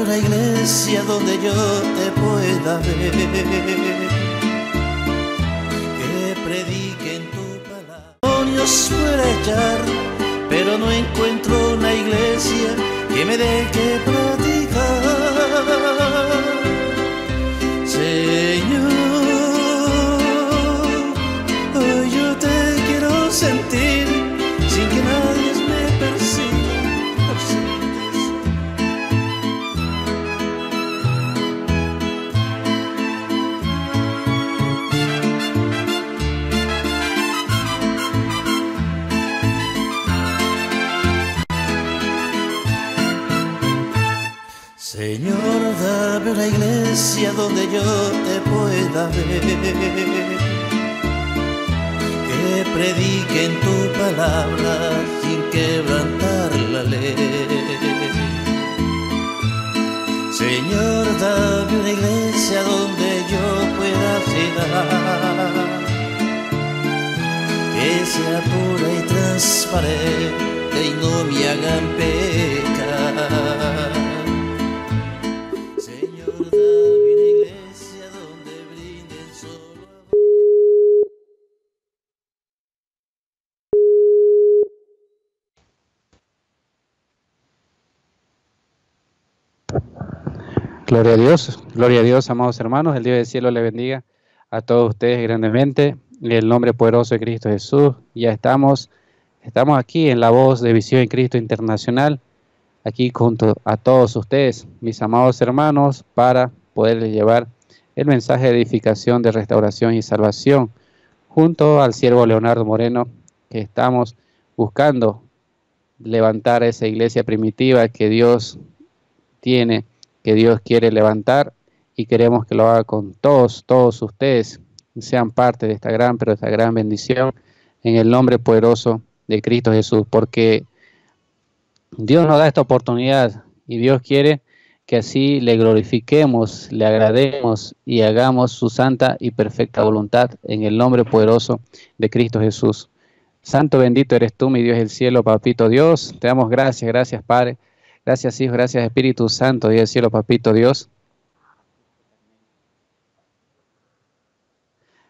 una iglesia donde yo te pueda ver. Que prediquen tu palabra. Demonios fuera hallar, pero no encuentro una iglesia que me deje practicar. donde yo te pueda ver. Que prediquen tu palabra sin quebrantar la ley. Señor, dame una iglesia donde yo pueda llegar. Que sea pura y transparente y no me hagan pecar. Gloria a Dios, gloria a Dios, amados hermanos. El Dios del cielo le bendiga a todos ustedes grandemente. En el nombre poderoso de Cristo Jesús. Ya estamos, estamos aquí en la voz de Visión en Cristo Internacional, aquí junto a todos ustedes, mis amados hermanos, para poderles llevar el mensaje de edificación, de restauración y salvación, junto al siervo Leonardo Moreno, que estamos buscando levantar esa iglesia primitiva que Dios tiene que Dios quiere levantar y queremos que lo haga con todos, todos ustedes, sean parte de esta gran, pero esta gran bendición en el nombre poderoso de Cristo Jesús, porque Dios nos da esta oportunidad y Dios quiere que así le glorifiquemos, le agrademos y hagamos su santa y perfecta voluntad en el nombre poderoso de Cristo Jesús. Santo bendito eres tú, mi Dios del cielo, papito Dios. Te damos gracias, gracias Padre, Gracias, Hijo, gracias, Espíritu Santo, Dios del cielo, Papito Dios.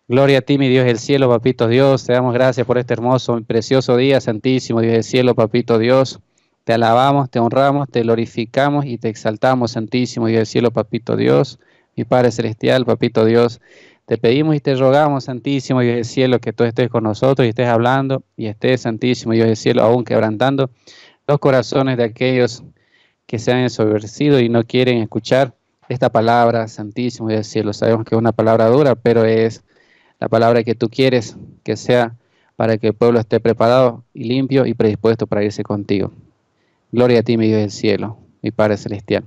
Gloria a ti, mi Dios del cielo, Papito Dios. Te damos gracias por este hermoso y precioso día, Santísimo Dios del cielo, Papito Dios. Te alabamos, te honramos, te glorificamos y te exaltamos, Santísimo Dios del cielo, Papito Dios. Mi Padre Celestial, Papito Dios. Te pedimos y te rogamos, Santísimo Dios del cielo, que tú estés con nosotros y estés hablando y estés, Santísimo Dios del cielo, aún quebrantando los corazones de aquellos que se han ensobrecido y no quieren escuchar esta palabra santísimo y decirlo. Sabemos que es una palabra dura, pero es la palabra que tú quieres que sea para que el pueblo esté preparado y limpio y predispuesto para irse contigo. Gloria a ti, mi Dios del cielo, mi Padre celestial.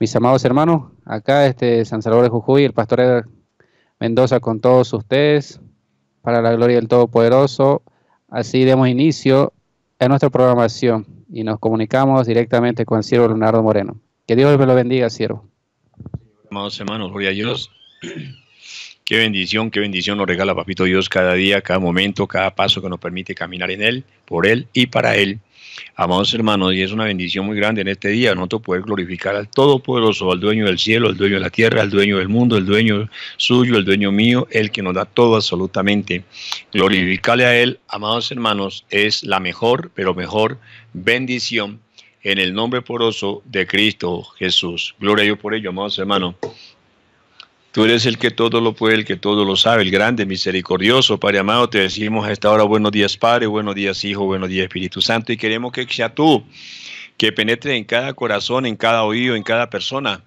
Mis amados hermanos, acá este San Salvador de Jujuy, el pastor Edgar Mendoza con todos ustedes, para la gloria del Todopoderoso. Así demos inicio a nuestra programación y nos comunicamos directamente con el siervo Leonardo Moreno. Que Dios me lo bendiga, siervo. Amados hermanos, gloria a Dios. Qué bendición, qué bendición nos regala Papito Dios cada día, cada momento, cada paso que nos permite caminar en Él, por Él y para Él. Amados hermanos, y es una bendición muy grande en este día no te poder glorificar al Todopoderoso, al dueño del cielo, al dueño de la tierra, al dueño del mundo, el dueño suyo, el dueño mío, el que nos da todo absolutamente. Glorificarle a Él, amados hermanos, es la mejor, pero mejor bendición en el nombre poroso de Cristo Jesús. Gloria a Dios por ello, amados hermanos. Tú eres el que todo lo puede, el que todo lo sabe, el grande, misericordioso, Padre amado. Te decimos a esta hora buenos días, Padre, buenos días, Hijo, buenos días, Espíritu Santo. Y queremos que sea tú, que penetre en cada corazón, en cada oído, en cada persona.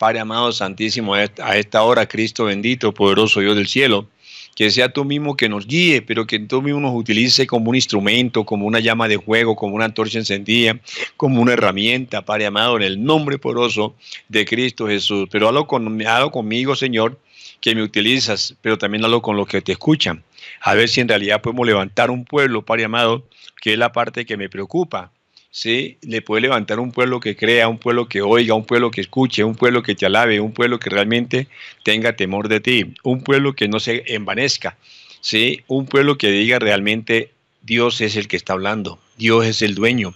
Padre amado, santísimo, a esta hora, Cristo bendito, poderoso Dios del cielo que sea tú mismo que nos guíe, pero que tú mismo nos utilice como un instrumento, como una llama de juego, como una antorcha encendida, como una herramienta, Padre amado, en el nombre poderoso de Cristo Jesús. Pero hazlo, conmigo, Señor, que me utilizas, pero también hazlo con los que te escuchan. A ver si en realidad podemos levantar un pueblo, Padre amado, que es la parte que me preocupa. ¿sí? le puede levantar un pueblo que crea, un pueblo que oiga, un pueblo que escuche, un pueblo que te alabe, un pueblo que realmente tenga temor de ti, un pueblo que no se envanezca, ¿sí? un pueblo que diga realmente Dios es el que está hablando, Dios es el dueño,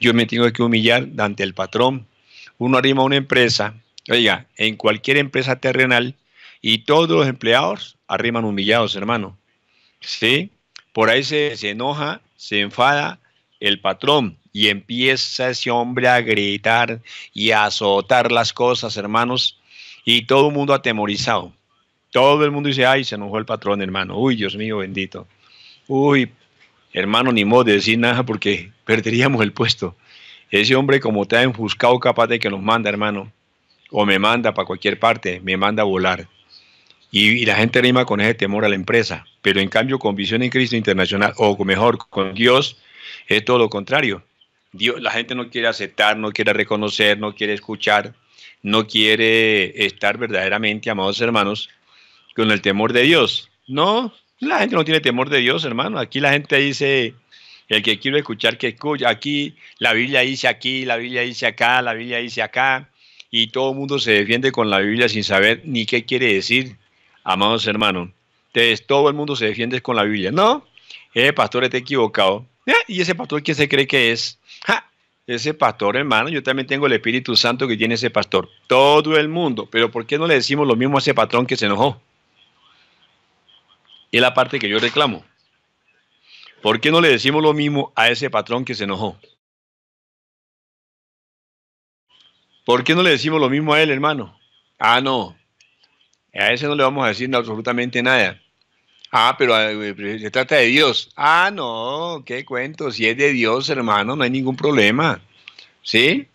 yo me tengo que humillar ante el patrón. Uno arrima una empresa, oiga, en cualquier empresa terrenal, y todos los empleados arriman humillados, hermano. ¿Sí? Por ahí se enoja, se enfada el patrón, y empieza ese hombre a gritar y a azotar las cosas, hermanos, y todo el mundo atemorizado. Todo el mundo dice, ay, se enojó el patrón, hermano. Uy, Dios mío, bendito. Uy, hermano, ni modo de decir nada porque perderíamos el puesto. Ese hombre como está enfuscado, capaz de que nos manda, hermano. O me manda para cualquier parte, me manda a volar. Y, y la gente rima con ese temor a la empresa. Pero en cambio, con Visión en Cristo Internacional, o mejor, con Dios, es todo lo contrario Dios, la gente no quiere aceptar, no quiere reconocer, no quiere escuchar, no quiere estar verdaderamente, amados hermanos, con el temor de Dios. No, la gente no tiene temor de Dios, hermano. Aquí la gente dice, el que quiere escuchar, que escucha. Aquí la Biblia dice aquí, la Biblia dice acá, la Biblia dice acá. Y todo el mundo se defiende con la Biblia sin saber ni qué quiere decir, amados hermanos. Entonces, todo el mundo se defiende con la Biblia. No, Eh, pastor está equivocado. Eh, ¿Y ese pastor que se cree que es? ese pastor, hermano, yo también tengo el Espíritu Santo que tiene ese pastor. Todo el mundo. Pero ¿por qué no le decimos lo mismo a ese patrón que se enojó? Y es la parte que yo reclamo. ¿Por qué no le decimos lo mismo a ese patrón que se enojó? ¿Por qué no le decimos lo mismo a él, hermano? Ah, no. A ese no le vamos a decir absolutamente nada. Ah, eh, pero se trata de Dios. Ah, no, qué cuento. Si es de Dios, hermano, no hay ningún problema. ¿Sí?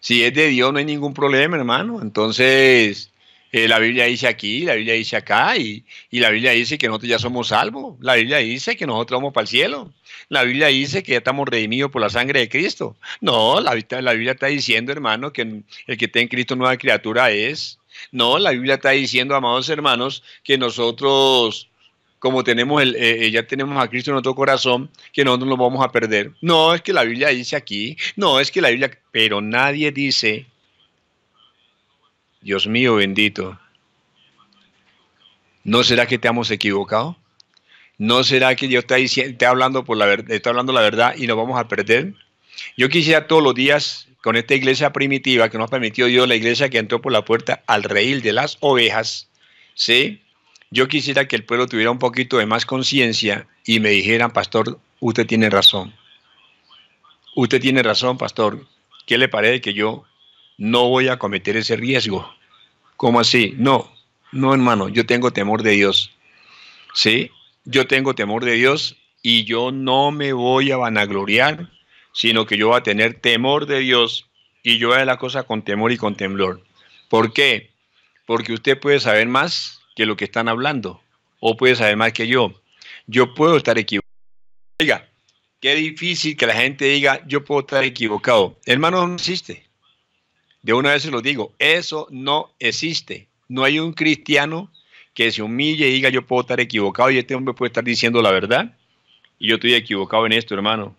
Si es de Dios, no hay ningún problema, hermano. Entonces, eh, la Biblia dice aquí, la Biblia dice acá, y, la Biblia dice que nosotros ya somos salvos. La Biblia dice que nosotros vamos para el cielo. La Biblia dice que ya estamos redimidos por la sangre de Cristo. No, la, la Biblia está diciendo, hermano, que el que está en Cristo nueva criatura es. No, la Biblia está diciendo, amados hermanos, que nosotros como tenemos el, eh, eh, ya tenemos a Cristo en nuestro corazón, que no nos lo vamos a perder. No, es que la Biblia dice aquí, no, es que la Biblia, pero nadie dice, Dios mío bendito, ¿no será que te hemos equivocado? ¿No será que Dios está, diciendo, hablando, por la, verdad, está hablando la verdad y nos vamos a perder? Yo quisiera todos los días con esta iglesia primitiva que nos ha permitido Dios, la iglesia que entró por la puerta al reír de las ovejas, ¿sí? Yo quisiera que el pueblo tuviera un poquito de más conciencia y me dijeran, pastor, usted tiene razón. Usted tiene razón, pastor. ¿Qué le parece que yo no voy a cometer ese riesgo? ¿Cómo así? No, no, hermano, yo tengo temor de Dios. ¿Sí? Yo tengo temor de Dios y yo no me voy a vanagloriar, sino que yo voy a tener temor de Dios y yo voy a la cosa con temor y con temblor. ¿Por qué? Porque usted puede saber más que lo que están hablando. O puede saber más que yo. Yo puedo estar equivocado. Oiga, qué difícil que la gente diga, yo puedo estar equivocado. Hermano, no existe. De una vez se lo digo, eso no existe. No hay un cristiano que se humille y diga, yo puedo estar equivocado y este hombre puede estar diciendo la verdad. Y yo estoy equivocado en esto, hermano.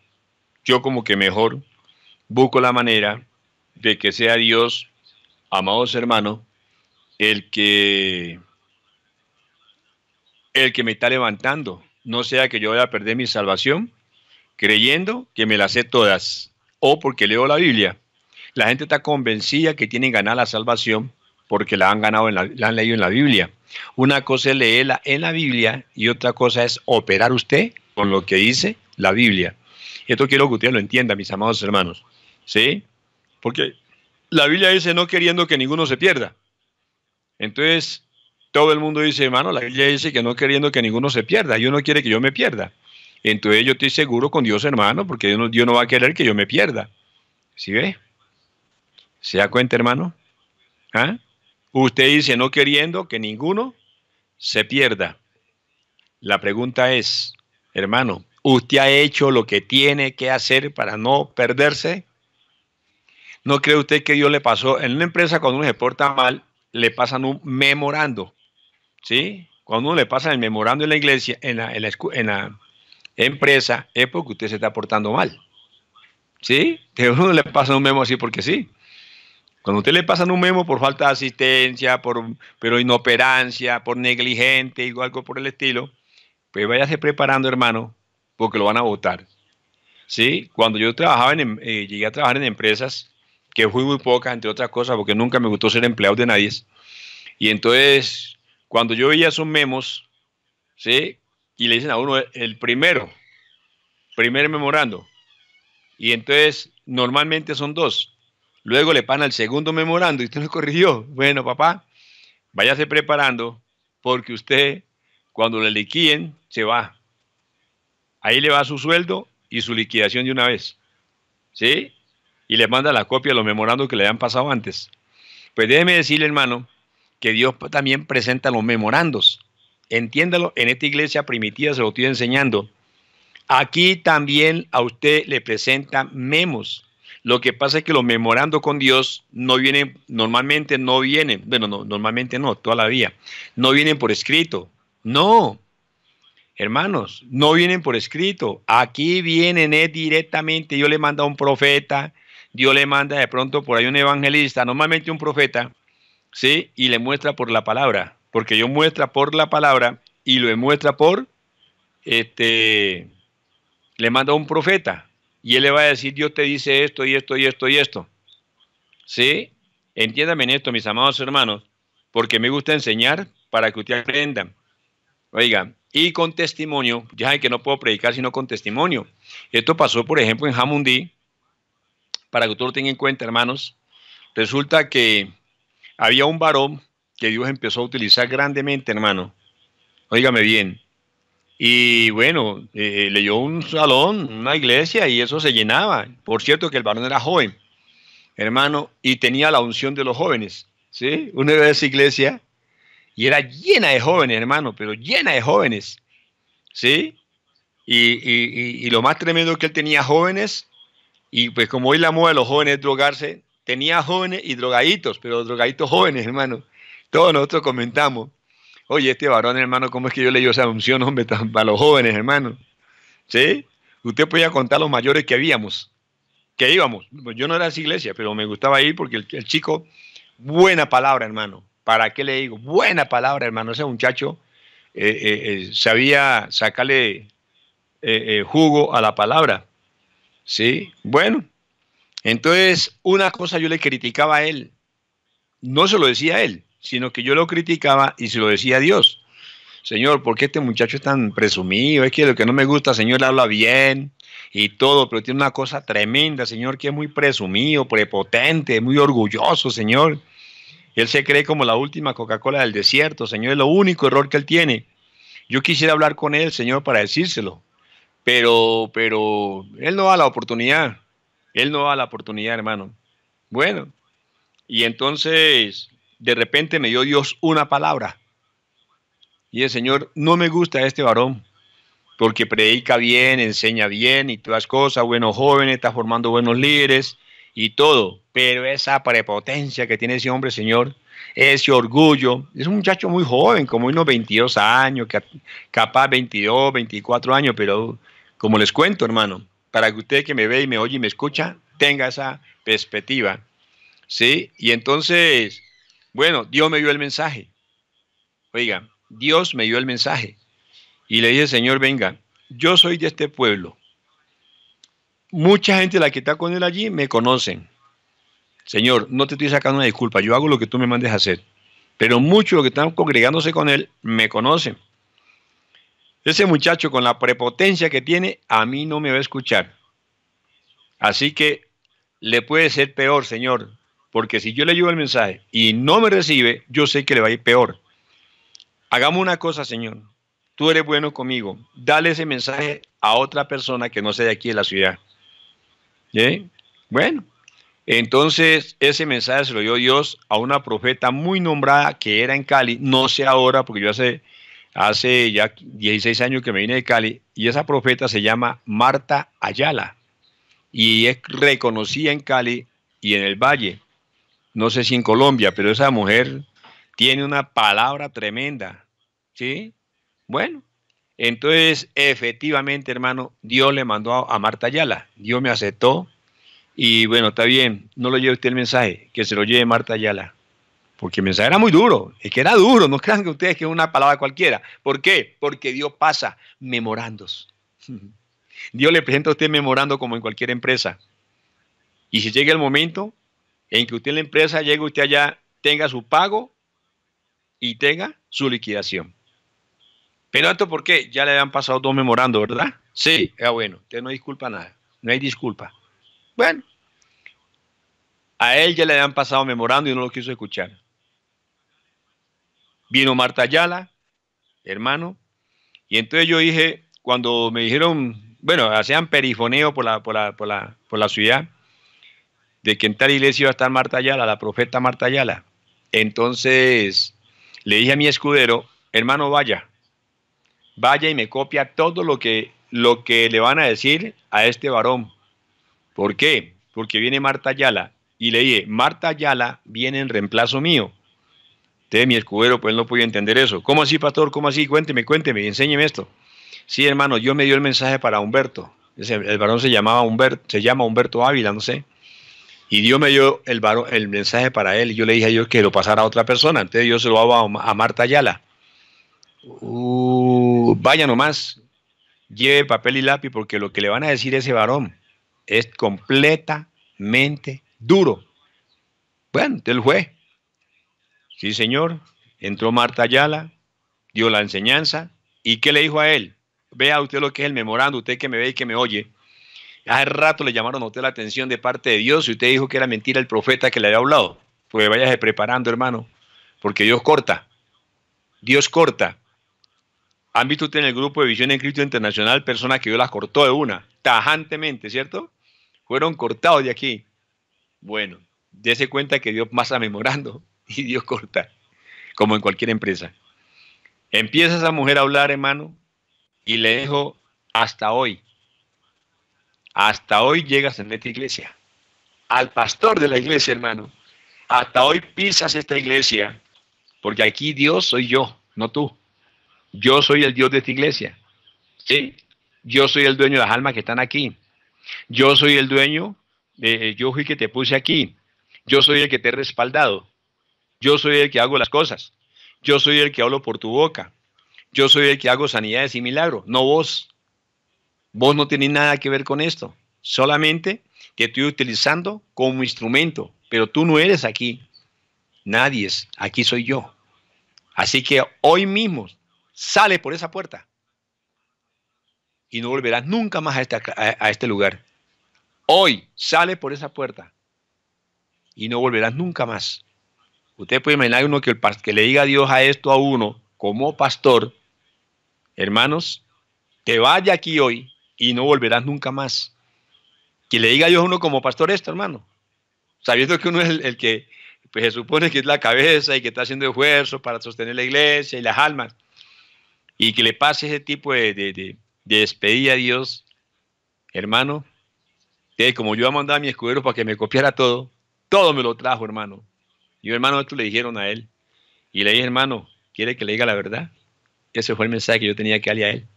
Yo como que mejor busco la manera de que sea Dios, amados hermanos, el que el que me está levantando. No sea que yo vaya a perder mi salvación creyendo que me las sé todas o porque leo la Biblia. La gente está convencida que tienen ganada la salvación porque la han ganado, en la, la han leído en la Biblia. Una cosa es leerla en la Biblia y otra cosa es operar usted con lo que dice la Biblia. Esto quiero que usted lo entienda, mis amados hermanos. ¿Sí? Porque la Biblia dice no queriendo que ninguno se pierda. Entonces, todo el mundo dice, hermano, la Biblia dice que no queriendo que ninguno se pierda, Dios no quiere que yo me pierda. Entonces yo estoy seguro con Dios, hermano, porque Dios no, va a querer que yo me pierda. ¿Sí ve? ¿Se da cuenta, hermano? ¿Ah? Usted dice, no queriendo que ninguno se pierda. La pregunta es, hermano, ¿usted ha hecho lo que tiene que hacer para no perderse? ¿No cree usted que Dios le pasó? En una empresa cuando uno se porta mal, le pasan un memorando. ¿sí? Cuando uno le pasa el memorando en la iglesia, en la, empresa, es porque usted se está portando mal. ¿Sí? uno le pasa un memo así porque sí. Cuando usted le pasa un memo por falta de asistencia, por pero inoperancia, por negligente o algo por el estilo, pues váyase preparando, hermano, porque lo van a votar. ¿Sí? Cuando yo trabajaba en, em, eh, llegué a trabajar en empresas, que fui muy pocas, entre otras cosas, porque nunca me gustó ser empleado de nadie. Y entonces cuando yo veía esos memos, ¿sí? Y le dicen a uno el primero, primer memorando. Y entonces normalmente son dos. Luego le pagan al segundo memorando y usted lo corrigió. Bueno, papá, váyase preparando porque usted cuando le liquiden se va. Ahí le va su sueldo y su liquidación de una vez. ¿Sí? Y le manda la copia de los memorandos que le habían pasado antes. Pues déjeme decirle, hermano, que Dios también presenta los memorandos. Entiéndalo, en esta iglesia primitiva se lo estoy enseñando. Aquí también a usted le presenta memos. Lo que pasa es que los memorandos con Dios no vienen, normalmente no vienen, bueno, no, normalmente no, toda la vida, no vienen por escrito. No, hermanos, no vienen por escrito. Aquí vienen directamente, yo le manda a un profeta, Dios le manda de pronto por ahí un evangelista, normalmente un profeta, ¿sí? Y le muestra por la palabra, porque yo muestra por la palabra y lo muestra por, este, le manda a un profeta y él le va a decir, Dios te dice esto y esto y esto y esto. ¿Sí? Entiéndame en esto, mis amados hermanos, porque me gusta enseñar para que ustedes aprendan. oiga y con testimonio, ya que no puedo predicar sino con testimonio. Esto pasó, por ejemplo, en Hamundi para que ustedes lo tengan en cuenta, hermanos. Resulta que había un varón que Dios empezó a utilizar grandemente, hermano. Óigame bien. Y bueno, eh, leyó un salón, una iglesia, y eso se llenaba. Por cierto que el varón era joven, hermano, y tenía la unción de los jóvenes. ¿sí? Una vez esa iglesia y era llena de jóvenes, hermano, pero llena de jóvenes. ¿Sí? Y, lo más tremendo que él tenía jóvenes, y pues como hoy la moda de los jóvenes es drogarse, tenía jóvenes y drogaditos, pero drogaditos jóvenes, hermano. Todos nosotros comentamos, oye, este varón, hermano, ¿cómo es que yo leí esa unción, hombre, para los jóvenes, hermano? ¿Sí? Usted podía contar los mayores que habíamos, que íbamos. Pues yo no era de esa iglesia, pero me gustaba ir porque el, chico, buena palabra, hermano. ¿Para qué le digo? Buena palabra, hermano. Ese muchacho eh, eh, eh, sabía sacarle jugo a la palabra. ¿Sí? Bueno, entonces, una cosa yo le criticaba a él, no se lo decía a él, sino que yo lo criticaba y se lo decía a Dios. Señor, ¿por qué este muchacho es tan presumido? Es que lo que no me gusta, Señor, le habla bien y todo, pero tiene una cosa tremenda, Señor, que es muy presumido, prepotente, muy orgulloso, Señor. Él se cree como la última Coca-Cola del desierto, Señor, es lo único error que él tiene. Yo quisiera hablar con él, Señor, para decírselo, pero, pero él no da la oportunidad. Él no da la oportunidad, hermano. Bueno, y entonces de repente me dio Dios una palabra. Y el Señor, no me gusta este varón, porque predica bien, enseña bien y todas cosas, buenos jóvenes, está formando buenos líderes y todo. Pero esa prepotencia que tiene ese hombre, Señor, ese orgullo, es un muchacho muy joven, como unos 22 años, capaz 22, 24 años, pero como les cuento, hermano, para que usted que me ve y me oye y me escucha tenga esa perspectiva. ¿Sí? Y entonces, bueno, Dios me dio el mensaje. Oiga, Dios me dio el mensaje. Y le dije, Señor, venga, yo soy de este pueblo. Mucha gente, la que está con él allí, me conocen. Señor, no te estoy sacando una disculpa, yo hago lo que tú me mandes a hacer. Pero muchos los que están congregándose con él me conocen. Ese muchacho con la prepotencia que tiene, a mí no me va a escuchar. Así que le puede ser peor, Señor, porque si yo le llevo el mensaje y no me recibe, yo sé que le va a ir peor. Hagamos una cosa, Señor. Tú eres bueno conmigo. Dale ese mensaje a otra persona que no sea de aquí de la ciudad. ¿Sí? Bueno, entonces ese mensaje se lo dio Dios a una profeta muy nombrada que era en Cali. No sé ahora, porque yo hace hace ya 16 años que me vine de Cali, y esa profeta se llama Marta Ayala, y es reconocida en Cali y en el Valle, no sé si en Colombia, pero esa mujer tiene una palabra tremenda, ¿sí? Bueno, entonces efectivamente, hermano, Dios le mandó a, Marta Ayala, Dios me aceptó, y bueno, está bien, no lo lleve usted el mensaje, que se lo lleve Marta Ayala. Porque el mensaje era muy duro, es que era duro, no crean que ustedes que es una palabra cualquiera. ¿Por qué? Porque Dios pasa memorandos. Dios le presenta a usted memorando como en cualquier empresa. Y si llega el momento en que usted en la empresa llegue usted allá, tenga su pago y tenga su liquidación. Pero esto porque ya le habían pasado dos memorandos ¿verdad? Sí, ah, bueno, usted no disculpa nada, no hay disculpa. Bueno, a él ya le habían pasado memorando y no lo quiso escuchar. Vino Marta Ayala, hermano. Y entonces yo dije, cuando me dijeron, bueno, hacían perifoneo por la, por la, por la, ciudad, de que en tal iglesia iba a estar Marta Ayala, la profeta Marta Ayala. Entonces le dije a mi escudero, hermano, vaya, vaya y me copia todo lo que, lo que le van a decir a este varón. ¿Por qué? Porque viene Marta Ayala. Y le dije, Marta Ayala viene en reemplazo mío. Usted, mi escudero pues no podía entender eso. ¿Cómo así, pastor? ¿Cómo así? Cuénteme, cuénteme, enséñeme esto. Sí, hermano, yo me dio el mensaje para Humberto. el varón se llamaba Humberto, se llama Humberto Ávila, no sé. Y Dios me dio el, varón, el mensaje para él. Y yo le dije a Dios que lo pasara a otra persona. Entonces yo se lo hago a, Marta Ayala. Uh, vaya nomás, lleve papel y lápiz porque lo que le van a decir ese varón es completamente duro. Bueno, el juez Sí, señor. Entró Marta Ayala, dio la enseñanza. ¿Y qué le dijo a él? Vea usted lo que es el memorando, usted que me ve y que me oye. Hace rato le llamaron a usted la atención de parte de Dios y usted dijo que era mentira el profeta que le había hablado. Pues váyase preparando, hermano, porque Dios corta. Dios corta. Han visto usted en el grupo de Visión en Cristo Internacional personas que Dios las cortó de una, tajantemente, ¿cierto? Fueron cortados de aquí. Bueno, dése cuenta que Dios pasa memorando. y Dios corta, como en cualquier empresa. Empieza esa mujer a hablar, hermano, y le dejo hasta hoy. Hasta hoy llegas en esta iglesia. Al pastor de la iglesia, hermano. Hasta hoy pisas esta iglesia. Porque aquí Dios soy yo, no tú. Yo soy el Dios de esta iglesia. Sí, yo soy el dueño de las almas que están aquí. Yo soy el dueño de, eh, yo fui que te puse aquí. Yo soy el que te he respaldado. Yo soy el que hago las cosas. Yo soy el que hablo por tu boca. Yo soy el que hago sanidades y milagros, no vos. Vos no tenés nada que ver con esto. Solamente te estoy utilizando como instrumento, pero tú no eres aquí. Nadie es. Aquí soy yo. Así que hoy mismo sale por esa puerta y no volverás nunca más a, este, a este lugar. Hoy sale por esa puerta y no volverás nunca más. Usted puede imaginar uno que, el, que le diga a Dios a esto a uno como pastor, hermanos, te vaya aquí hoy y no volverás nunca más. Que le diga a Dios a uno como pastor esto, hermano. Sabiendo que uno es el, que pues, se supone que es la cabeza y que está haciendo esfuerzo para sostener la iglesia y las almas. Y que le pase ese tipo de, de, despedida a Dios, hermano. Que como yo mandar a mi escudero para que me copiara todo, todo me lo trajo, hermano. Yo, hermano, esto le dijeron a él. Y le dije, hermano, ¿quiere que le diga la verdad? Ese fue el mensaje que yo tenía que darle a él.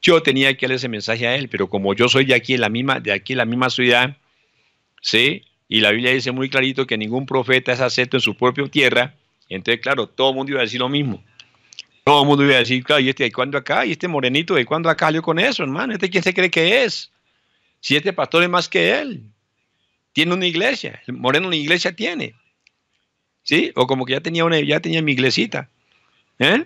Yo tenía que darle ese mensaje a él, pero como yo soy de aquí, en la misma, de aquí, en la misma ciudad, ¿sí? Y la Biblia dice muy clarito que ningún profeta es acepto en su propia tierra. Entonces, claro, todo el mundo iba a decir lo mismo. Todo el mundo iba a decir, claro, ¿y este de cuándo acá? ¿Y este morenito de cuándo acá? Yo con eso, hermano, ¿este quién se cree que es? Si este pastor es más que él, tiene una iglesia, el moreno una iglesia tiene. ¿sí? O como que ya tenía una, ya tenía mi iglesita. ¿Eh?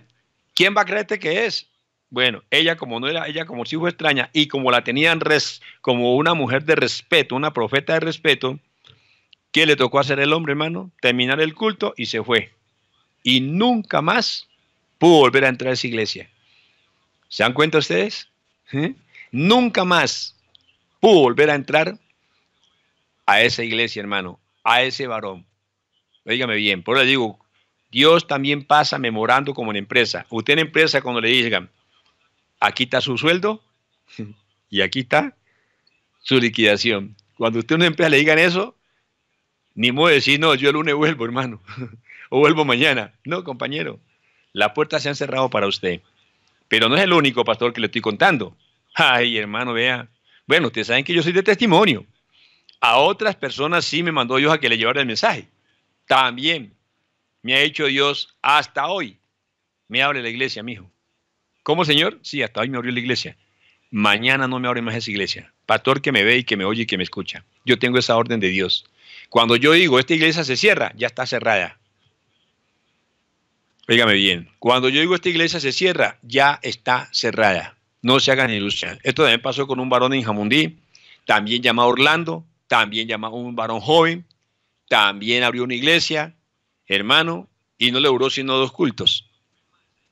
¿Quién va a creerte este que es? Bueno, ella como no era, ella como si fue extraña y como la tenían res, como una mujer de respeto, una profeta de respeto, ¿qué le tocó hacer el hombre, hermano? Terminar el culto y se fue. Y nunca más pudo volver a entrar a esa iglesia. ¿Se dan cuenta ustedes? ¿Eh? Nunca más pudo volver a entrar a esa iglesia, hermano, a ese varón. Dígame bien, por eso digo, Dios también pasa memorando como en empresa. Usted en empresa cuando le digan, aquí está su sueldo y aquí está su liquidación. Cuando usted en una empresa le digan eso, ni modo de decir, no, yo el lunes vuelvo, hermano, o vuelvo mañana. No, compañero, las puertas se han cerrado para usted. Pero no es el único pastor que le estoy contando. Ay, hermano, vea. Bueno, ustedes saben que yo soy de testimonio. A otras personas sí me mandó Dios a que le llevara el mensaje también me ha hecho Dios hasta hoy. Me abre la iglesia, mi hijo. ¿Cómo, Señor? Sí, hasta hoy me abrió la iglesia. Mañana no me abre más esa iglesia. Pastor que me ve y que me oye y que me escucha. Yo tengo esa orden de Dios. Cuando yo digo, esta iglesia se cierra, ya está cerrada. Óigame bien, cuando yo digo esta iglesia se cierra, ya está cerrada. No se hagan ilusiones. Esto también pasó con un varón en Jamundí, también llamado Orlando, también llamado un varón joven, también abrió una iglesia, hermano, y no le duró sino dos cultos.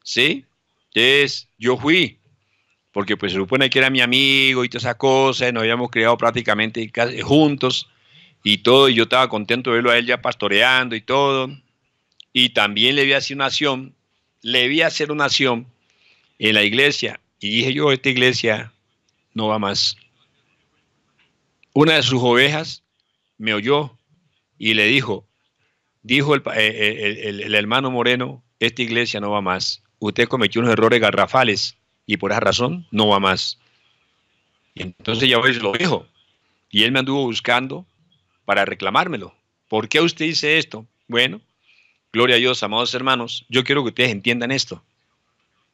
¿Sí? Entonces, yo fui, porque pues se supone que era mi amigo y todas esas cosas, y nos habíamos criado prácticamente juntos y todo, y yo estaba contento de verlo a él ya pastoreando y todo. Y también le vi hacer una acción, le vi hacer una acción en la iglesia, y dije yo, esta iglesia no va más. Una de sus ovejas me oyó y le dijo, dijo eh, eh, el, hermano Moreno, esta iglesia no va más, usted cometió unos errores garrafales y por esa razón no va más. Y entonces ya lo dijo y él me anduvo buscando para reclamármelo. ¿Por qué usted dice esto? Bueno, gloria a Dios, amados hermanos, yo quiero que ustedes entiendan esto,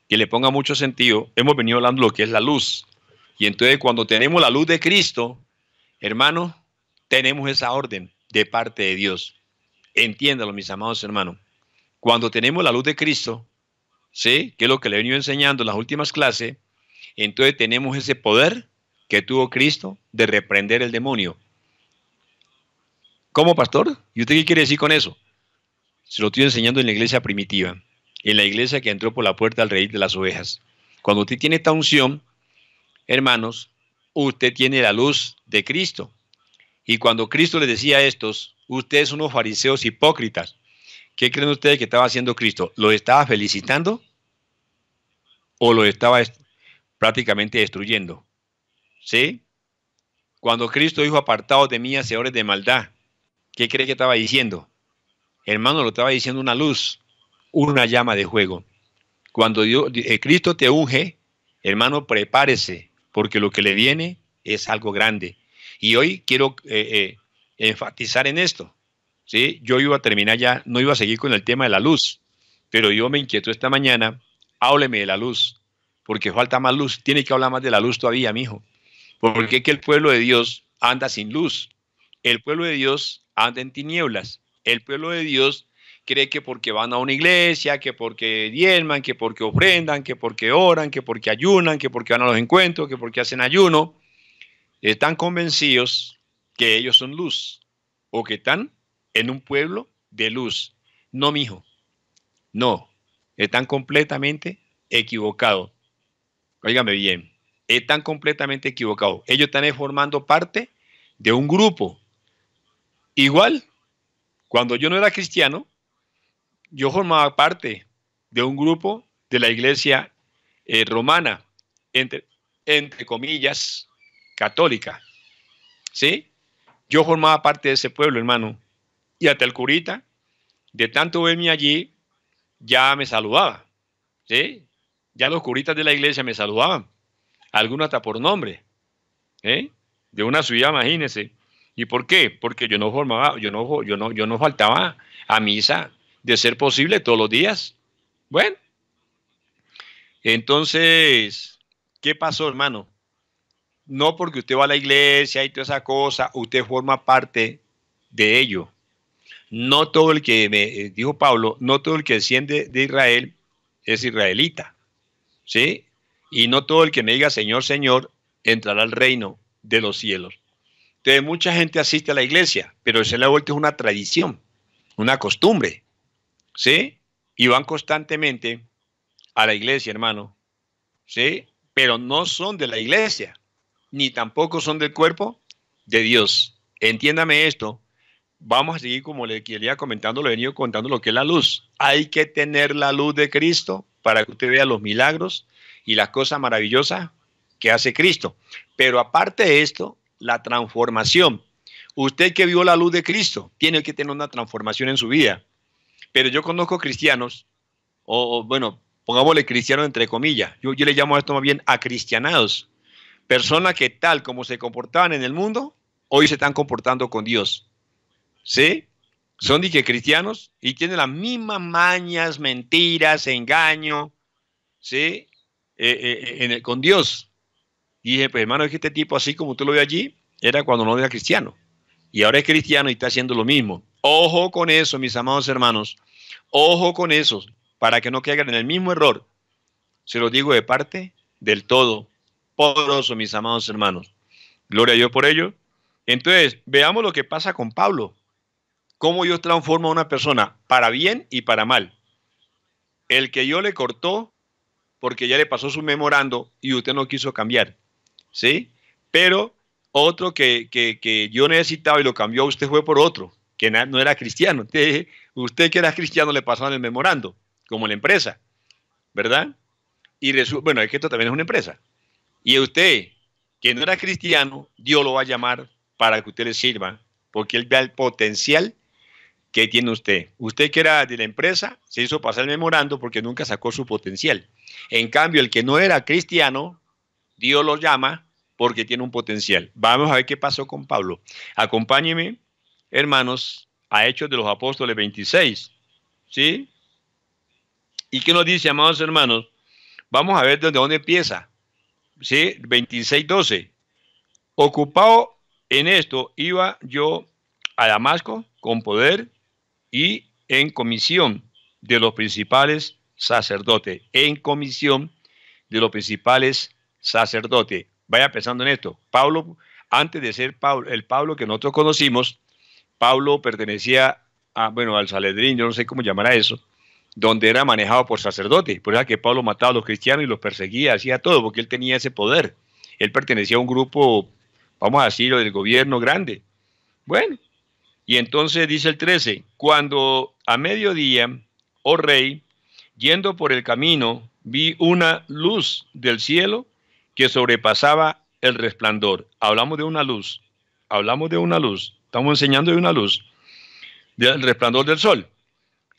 que le ponga mucho sentido. Hemos venido hablando de lo que es la luz. Y entonces cuando tenemos la luz de Cristo, hermano, tenemos esa orden de parte de Dios. Entiéndalo, mis amados hermanos. Cuando tenemos la luz de Cristo, ¿sí? que es lo que le he venido enseñando en las últimas clases, entonces tenemos ese poder que tuvo Cristo de reprender el demonio. ¿Cómo, pastor? ¿Y usted qué quiere decir con eso? Se lo estoy enseñando en la iglesia primitiva, en la iglesia que entró por la puerta al rey de las ovejas. Cuando usted tiene esta unción, hermanos, usted tiene la luz de Cristo. Y cuando Cristo le decía a estos, ustedes son unos fariseos hipócritas, ¿qué creen ustedes que estaba haciendo Cristo? ¿Lo estaba felicitando o lo estaba prácticamente destruyendo? ¿Sí? Cuando Cristo dijo, apartados de mí, hacedores de maldad, ¿qué cree que estaba diciendo? Hermano, lo estaba diciendo una luz, una llama de juego. Cuando eh, Cristo te unge, hermano, prepárese, porque lo que le viene es algo grande. Y hoy quiero eh, eh, enfatizar en esto. ¿sí? Yo iba a terminar ya, no iba a seguir con el tema de la luz, pero yo me inquieto esta mañana, hábleme de la luz, porque falta más luz, tiene que hablar más de la luz todavía, mijo, porque es que el pueblo de Dios anda sin luz, el pueblo de Dios anda en tinieblas, el pueblo de Dios cree que porque van a una iglesia, que porque diezman, que porque ofrendan, que porque oran, que porque ayunan, que porque van a los encuentros, que porque hacen ayuno, están eh, convencidos que ellos son luz o que están en un pueblo de luz. No, mijo. No. Están completamente equivocados. Óigame bien. Están completamente equivocados. Ellos están formando parte de un grupo. Igual, cuando yo no era cristiano, yo formaba parte de un grupo de la iglesia eh, romana, entre, entre comillas, católica. ¿Sí? Yo formaba parte de ese pueblo, hermano. Y hasta el curita, de tanto verme allí, ya me saludaba. ¿Sí? Ya los curitas de la iglesia me saludaban. Algunos hasta por nombre. ¿Eh? De una ciudad, imagínense. ¿Y por qué? Porque yo no formaba, yo no, yo no, yo no faltaba a misa de ser posible todos los días. Bueno, entonces, ¿qué pasó, hermano? no porque usted va a la iglesia y toda esa cosa, usted forma parte de ello. No todo el que, me eh, dijo Pablo, no todo el que desciende de Israel es israelita, ¿sí? Y no todo el que me diga Señor, Señor, entrará al reino de los cielos. Entonces, mucha gente asiste a la iglesia, pero ese la vuelta es una tradición, una costumbre, ¿sí? Y van constantemente a la iglesia, hermano, ¿sí? Pero no son de la iglesia ni tampoco son del cuerpo de Dios. Entiéndame esto. Vamos a seguir como le quería comentando, lo he venido contando lo que es la luz. Hay que tener la luz de Cristo para que usted vea los milagros y las cosas maravillosas que hace Cristo. Pero aparte de esto, la transformación. Usted que vio la luz de Cristo tiene que tener una transformación en su vida. Pero yo conozco cristianos, o, bueno, pongámosle cristianos entre comillas, yo, yo le llamo a esto más bien a cristianados personas que tal como se comportaban en el mundo, hoy se están comportando con Dios. ¿Sí? Son dije cristianos y tienen las mismas mañas, mentiras, engaño, ¿sí? Eh, eh, eh, con Dios. Y dije, pues hermano, es que este tipo, así como tú lo ves allí, era cuando no era cristiano. Y ahora es cristiano y está haciendo lo mismo. Ojo con eso, mis amados hermanos. Ojo con eso, para que no caigan en el mismo error. Se lo digo de parte del todo poderoso, mis amados hermanos. Gloria a Dios por ello. Entonces, veamos lo que pasa con Pablo. Cómo Dios transforma a una persona para bien y para mal. El que yo le cortó porque ya le pasó su memorando y usted no quiso cambiar. ¿Sí? Pero otro que, yo necesitaba y lo cambió usted fue por otro, que no era cristiano. Usted, que era cristiano le pasaban el memorando, como la empresa. ¿Verdad? Y bueno, es que esto también es una empresa. Y usted, que no era cristiano, Dios lo va a llamar para que usted le sirva, porque Él vea el potencial que tiene usted. Usted que era de la empresa, se hizo pasar el memorando porque nunca sacó su potencial. En cambio, el que no era cristiano, Dios lo llama porque tiene un potencial. Vamos a ver qué pasó con Pablo. Acompáñeme, hermanos, a Hechos de los Apóstoles 26. ¿Sí? ¿Y qué nos dice, amados hermanos? Vamos a ver desde dónde empieza. ¿sí? 12 Ocupado en esto iba yo a Damasco con poder y en comisión de los principales sacerdotes, en comisión de los principales sacerdotes. Vaya pensando en esto. Pablo, antes de ser el Pablo que nosotros conocimos, Pablo pertenecía a, bueno, al Saledrín, yo no sé cómo llamará eso, donde era manejado por sacerdotes. Por eso que Pablo mataba a los cristianos y los perseguía, hacía todo, porque él tenía ese poder. Él pertenecía a un grupo, vamos a decirlo, del gobierno grande. Bueno, y entonces dice el 13, cuando a mediodía, oh rey, yendo por el camino, vi una luz del cielo que sobrepasaba el resplandor. Hablamos de una luz, hablamos de una luz, estamos enseñando de una luz, del resplandor del sol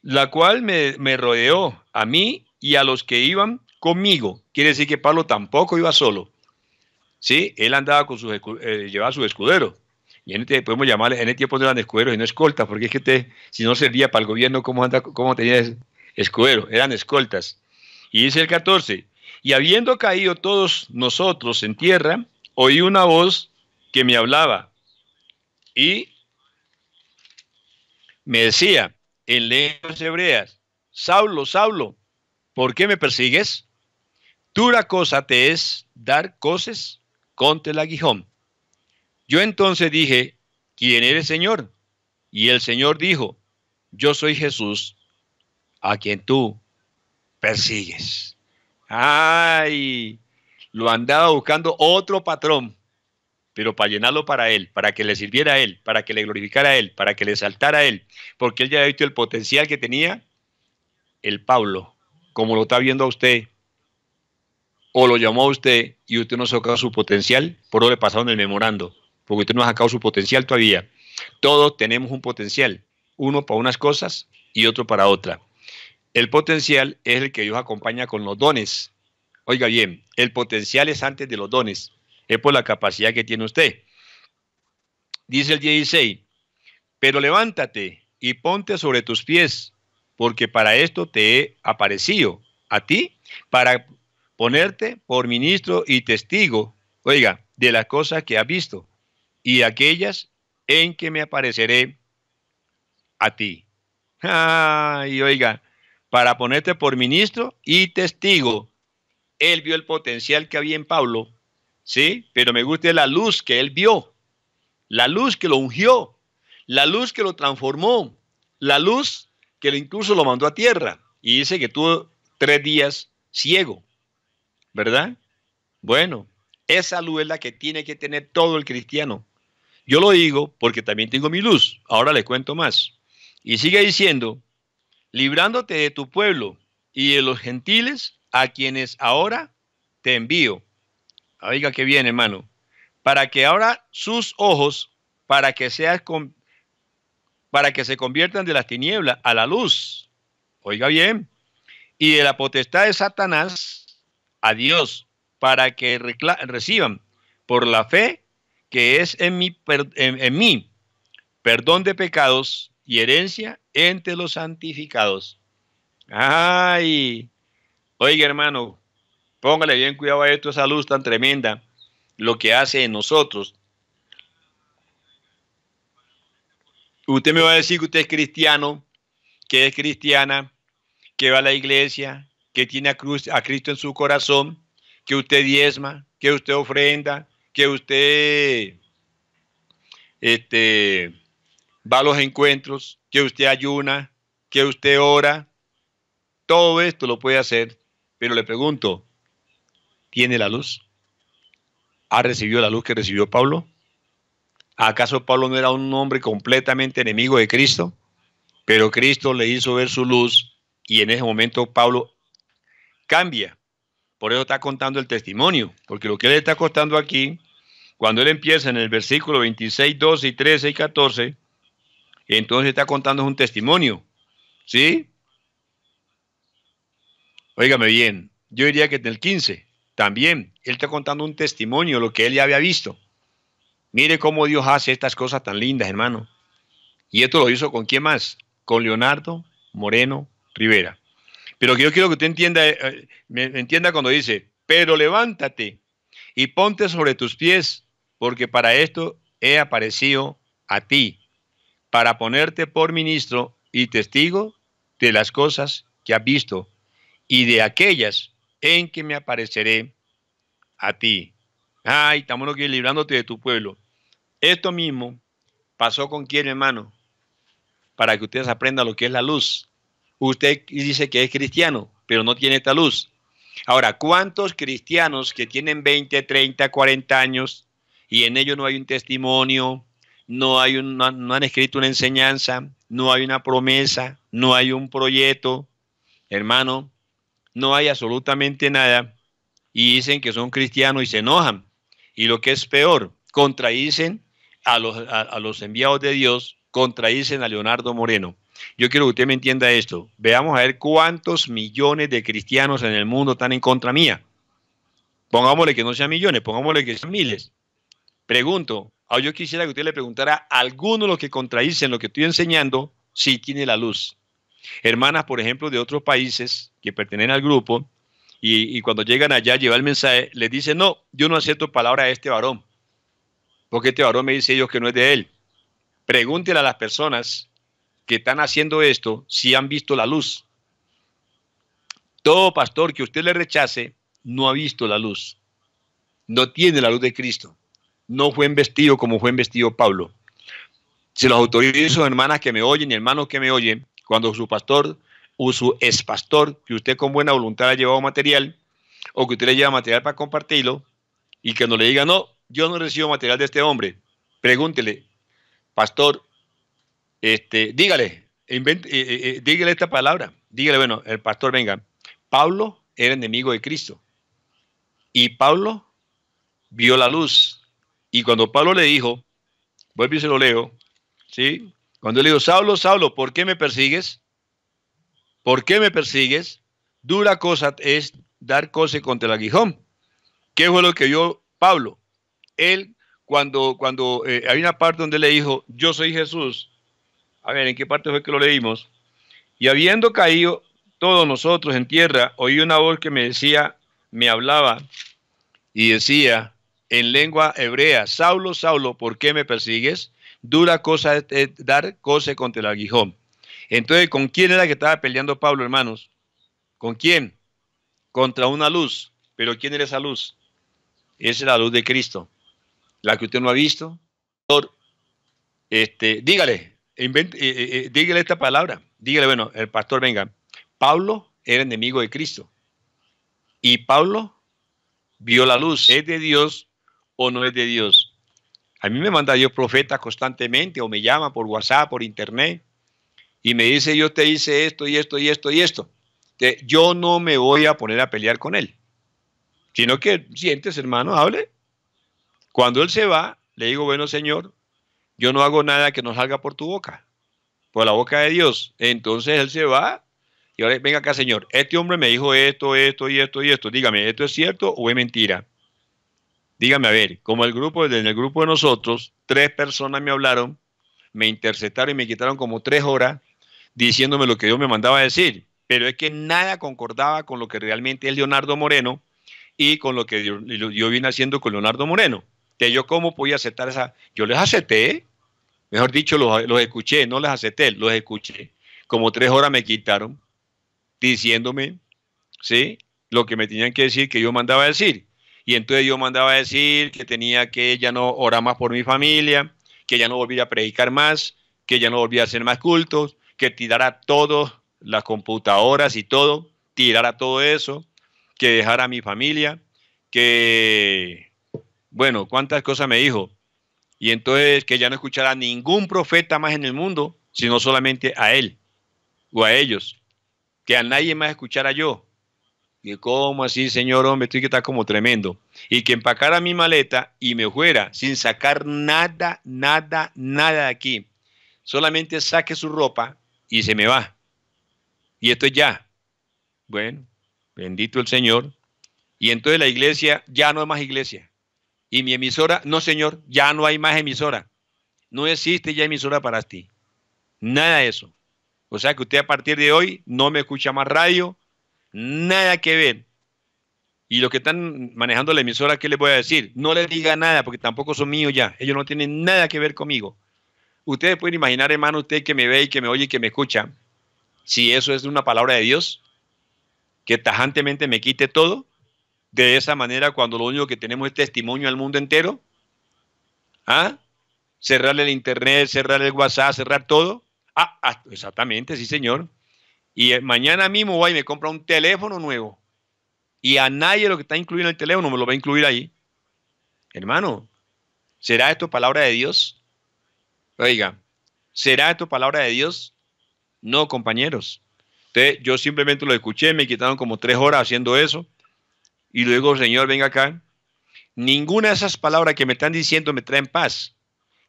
la cual me, rodeó a mí y a los que iban conmigo. Quiere decir que Pablo tampoco iba solo. Sí, él andaba con sus, eh, su escudero. Y en este, podemos llamarle, en el este tiempo no eran escuderos y no escoltas, porque es que si no servía para el gobierno, ¿cómo, anda, cómo tenía escudero? Eran escoltas. Y dice el 14, y habiendo caído todos nosotros en tierra, oí una voz que me hablaba y me decía, en leyes hebreas, Saulo, Saulo, ¿por qué me persigues? Dura cosa te es dar coces con el aguijón. Yo entonces dije, ¿quién eres Señor? Y el Señor dijo, yo soy Jesús, a quien tú persigues. Ay, lo andaba buscando otro patrón pero para llenarlo para Él, para que le sirviera a Él, para que le glorificara a Él, para que le saltara a Él, porque Él ya ha visto el potencial que tenía el Pablo, como lo está viendo a usted, o lo llamó a usted y usted no sacó su potencial, por lo le pasaron el memorando, porque usted no ha sacado su potencial todavía. Todos tenemos un potencial, uno para unas cosas y otro para otra. El potencial es el que Dios acompaña con los dones. Oiga bien, el potencial es antes de los dones es por la capacidad que tiene usted. Dice el 16, pero levántate y ponte sobre tus pies, porque para esto te he aparecido, a ti, para ponerte por ministro y testigo, oiga, de las cosas que has visto y aquellas en que me apareceré a ti. Ay, oiga, para ponerte por ministro y testigo. Él vio el potencial que había en Pablo ¿sí? Pero me gusta la luz que él vio, la luz que lo ungió, la luz que lo transformó, la luz que incluso lo mandó a tierra. Y dice que tuvo tres días ciego, ¿verdad? Bueno, esa luz es la que tiene que tener todo el cristiano. Yo lo digo porque también tengo mi luz. Ahora le cuento más. Y sigue diciendo, librándote de tu pueblo y de los gentiles a quienes ahora te envío Oiga que bien, hermano. Para que ahora sus ojos, para que seas con, para que se conviertan de las tinieblas a la luz. Oiga bien. Y de la potestad de Satanás a Dios, para que reciban por la fe que es en mí, en mí perdón de pecados y herencia entre los santificados. Ay, oiga hermano, Póngale bien cuidado a esto, esa luz tan tremenda, lo que hace en nosotros. Usted me va a decir que usted es cristiano, que es cristiana, que va a la iglesia, que tiene a, a Cristo en su corazón, que usted diezma, que usted ofrenda, que usted este, va a los encuentros, que usted ayuna, que usted ora. Todo esto lo puede hacer, pero le pregunto, tiene la luz? ¿Ha recibido la luz que recibió Pablo? ¿Acaso Pablo no era un hombre completamente enemigo de Cristo? Pero Cristo le hizo ver su luz y en ese momento Pablo cambia. Por eso está contando el testimonio, porque lo que él está contando aquí, cuando él empieza en el versículo 26, 12 y 13 y 14, entonces está contando un testimonio. ¿Sí? Óigame bien, yo diría que en el 15. También, él está contando un testimonio, lo que él ya había visto. Mire cómo Dios hace estas cosas tan lindas, hermano. Y esto lo hizo con quién más? Con Leonardo Moreno Rivera. Pero yo quiero que usted entienda, eh, eh, me entienda cuando dice, pero levántate y ponte sobre tus pies, porque para esto he aparecido a ti, para ponerte por ministro y testigo de las cosas que has visto y de aquellas en que me apareceré a ti. Ay, estamos aquí librándote de tu pueblo. Esto mismo pasó con quién, hermano, para que ustedes aprendan lo que es la luz. Usted dice que es cristiano, pero no tiene esta luz. Ahora, ¿cuántos cristianos que tienen 20, 30, 40 años y en ellos no hay un testimonio, no, hay un, no han escrito una enseñanza, no hay una promesa, no hay un proyecto? Hermano, no hay absolutamente nada y dicen que son cristianos y se enojan. Y lo que es peor, contradicen a los, enviados de Dios, contradicen a Leonardo Moreno. Yo quiero que usted me entienda esto. Veamos a ver cuántos millones de cristianos en el mundo están en contra mía. Pongámosle que no sean millones, pongámosle que sean miles. Pregunto, ah, yo quisiera que usted le preguntara a alguno de los que contradicen lo que estoy enseñando si tiene la luz hermanas, por ejemplo, de otros países que pertenecen al grupo, y, cuando llegan allá, lleva el mensaje, les dice, no, yo no acepto palabra a este varón, porque este varón me dice ellos que no es de él. Pregúntele a las personas que están haciendo esto si han visto la luz. Todo pastor que usted le rechace no ha visto la luz, no tiene la luz de Cristo, no fue vestido como fue vestido Pablo. Se los autorizo, hermanas que me oyen y hermanos que me oyen, cuando su pastor o su ex pastor, que usted con buena voluntad ha llevado material, o que usted le lleva material para compartirlo, y que no le diga, no, yo no recibo material de este hombre. Pregúntele, pastor, este, dígale, eh, eh, eh, dígale esta palabra. Dígale, bueno, el pastor, venga, Pablo era enemigo de Cristo. Y Pablo vio la luz. Y cuando Pablo le dijo, vuelvo y se lo leo, ¿sí? Cuando le digo, Saulo, Saulo, ¿por qué me persigues? ¿Por qué me persigues? Dura cosa es dar cose contra el aguijón. ¿Qué fue lo que vio Pablo? Él, cuando, cuando eh, hay una parte donde le dijo, yo soy Jesús. A ver, ¿en qué parte fue que lo leímos? Y habiendo caído todos nosotros en tierra, oí una voz que me decía, me hablaba y decía en lengua hebrea, Saulo, Saulo, ¿por qué me persigues? dura cosa es, dar cose contra el aguijón. Entonces, ¿con quién era que estaba peleando Pablo, hermanos? ¿Con quién? Contra una luz. ¿Pero quién era esa luz? Esa es la luz de Cristo. La que usted no ha visto. Este, dígale, eh, eh, eh, dígale esta palabra. Dígale, bueno, el pastor, venga. Pablo era enemigo de Cristo. Y Pablo vio la luz. ¿Es de Dios o no es de Dios? A mí me manda Dios profeta constantemente o me llama por WhatsApp, por internet y me dice yo te hice esto y esto y esto y esto. yo no me voy a poner a pelear con él, sino que sientes hermano, hable. Cuando él se va, le digo, bueno Señor, yo no hago nada que no salga por tu boca, por la boca de Dios. Entonces él se va y ahora venga acá Señor, este hombre me dijo esto, esto y esto y esto. Dígame, ¿esto es cierto o es mentira? Dígame, a ver, como el grupo, en el grupo de nosotros, tres personas me hablaron, me interceptaron y me quitaron como tres horas diciéndome lo que yo me mandaba a decir, pero es que nada concordaba con lo que realmente es Leonardo Moreno y con lo que yo, yo vine haciendo con Leonardo Moreno. De yo cómo podía aceptar esa, yo les acepté, mejor dicho, los, escuché, no les acepté, los escuché. Como tres horas me quitaron diciéndome, ¿sí? Lo que me tenían que decir, que yo mandaba a decir. Y entonces yo mandaba a decir que tenía que ya no orar más por mi familia, que ya no volvía a predicar más, que ya no volvía a hacer más cultos, que tirara todas las computadoras y todo, tirara todo eso, que dejara a mi familia, que, bueno, cuántas cosas me dijo. Y entonces que ya no escuchara a ningún profeta más en el mundo, sino solamente a él o a ellos, que a nadie más escuchara yo, ¿Cómo así, señor hombre? Estoy que está como tremendo. Y que empacara mi maleta y me fuera sin sacar nada, nada, nada de aquí. Solamente saque su ropa y se me va. Y esto es ya. Bueno, bendito el Señor. Y entonces la iglesia, ya no hay más iglesia. Y mi emisora, no señor, ya no hay más emisora. No existe ya emisora para ti. Nada de eso. O sea que usted a partir de hoy no me escucha más radio, Nada que ver. Y los que están manejando la emisora, ¿qué les voy a decir? No les diga nada porque tampoco son míos ya. Ellos no tienen nada que ver conmigo. Ustedes pueden imaginar, hermano, usted que me ve y que me oye y que me escucha, si eso es una palabra de Dios, que tajantemente me quite todo. De esa manera, cuando lo único que tenemos es testimonio al mundo entero, ¿ah? cerrarle el internet, cerrar el WhatsApp, cerrar todo. Ah, ah, exactamente, sí, señor. Y eh, mañana mismo voy y me compra un teléfono nuevo. Y a nadie lo que está incluido en el teléfono me lo va a incluir ahí. Hermano, ¿será esto palabra de Dios? Oiga, ¿será esto palabra de Dios? No, compañeros. yo simplemente lo escuché, me quitaron como tres horas haciendo eso. Y luego, Señor, venga acá. Ninguna de esas palabras que me están diciendo me traen paz.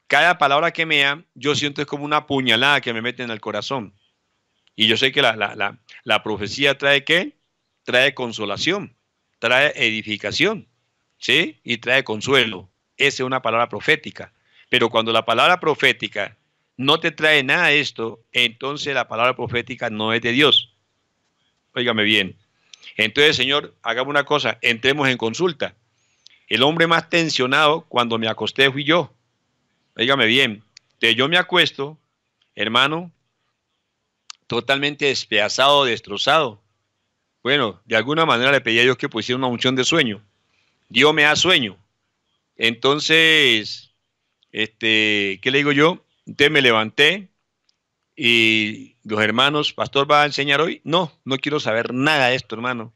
Cada palabra que me da, yo siento es como una puñalada que me meten al corazón. Y yo sé que la, la, profecía trae qué? Trae consolación, trae edificación, ¿sí? Y trae consuelo. Esa es una palabra profética. Pero cuando la palabra profética no te trae nada de esto, entonces la palabra profética no es de Dios. Óigame bien. Entonces, Señor, hagamos una cosa, entremos en consulta. El hombre más tensionado cuando me acosté fui yo. Óigame bien. Entonces yo me acuesto, hermano, totalmente despedazado, destrozado. Bueno, de alguna manera le pedí a Dios que pusiera una unción de sueño. Dios me da sueño. Entonces, este, ¿qué le digo yo? Entonces me levanté y los hermanos, pastor, ¿va a enseñar hoy? No, no quiero saber nada de esto, hermano.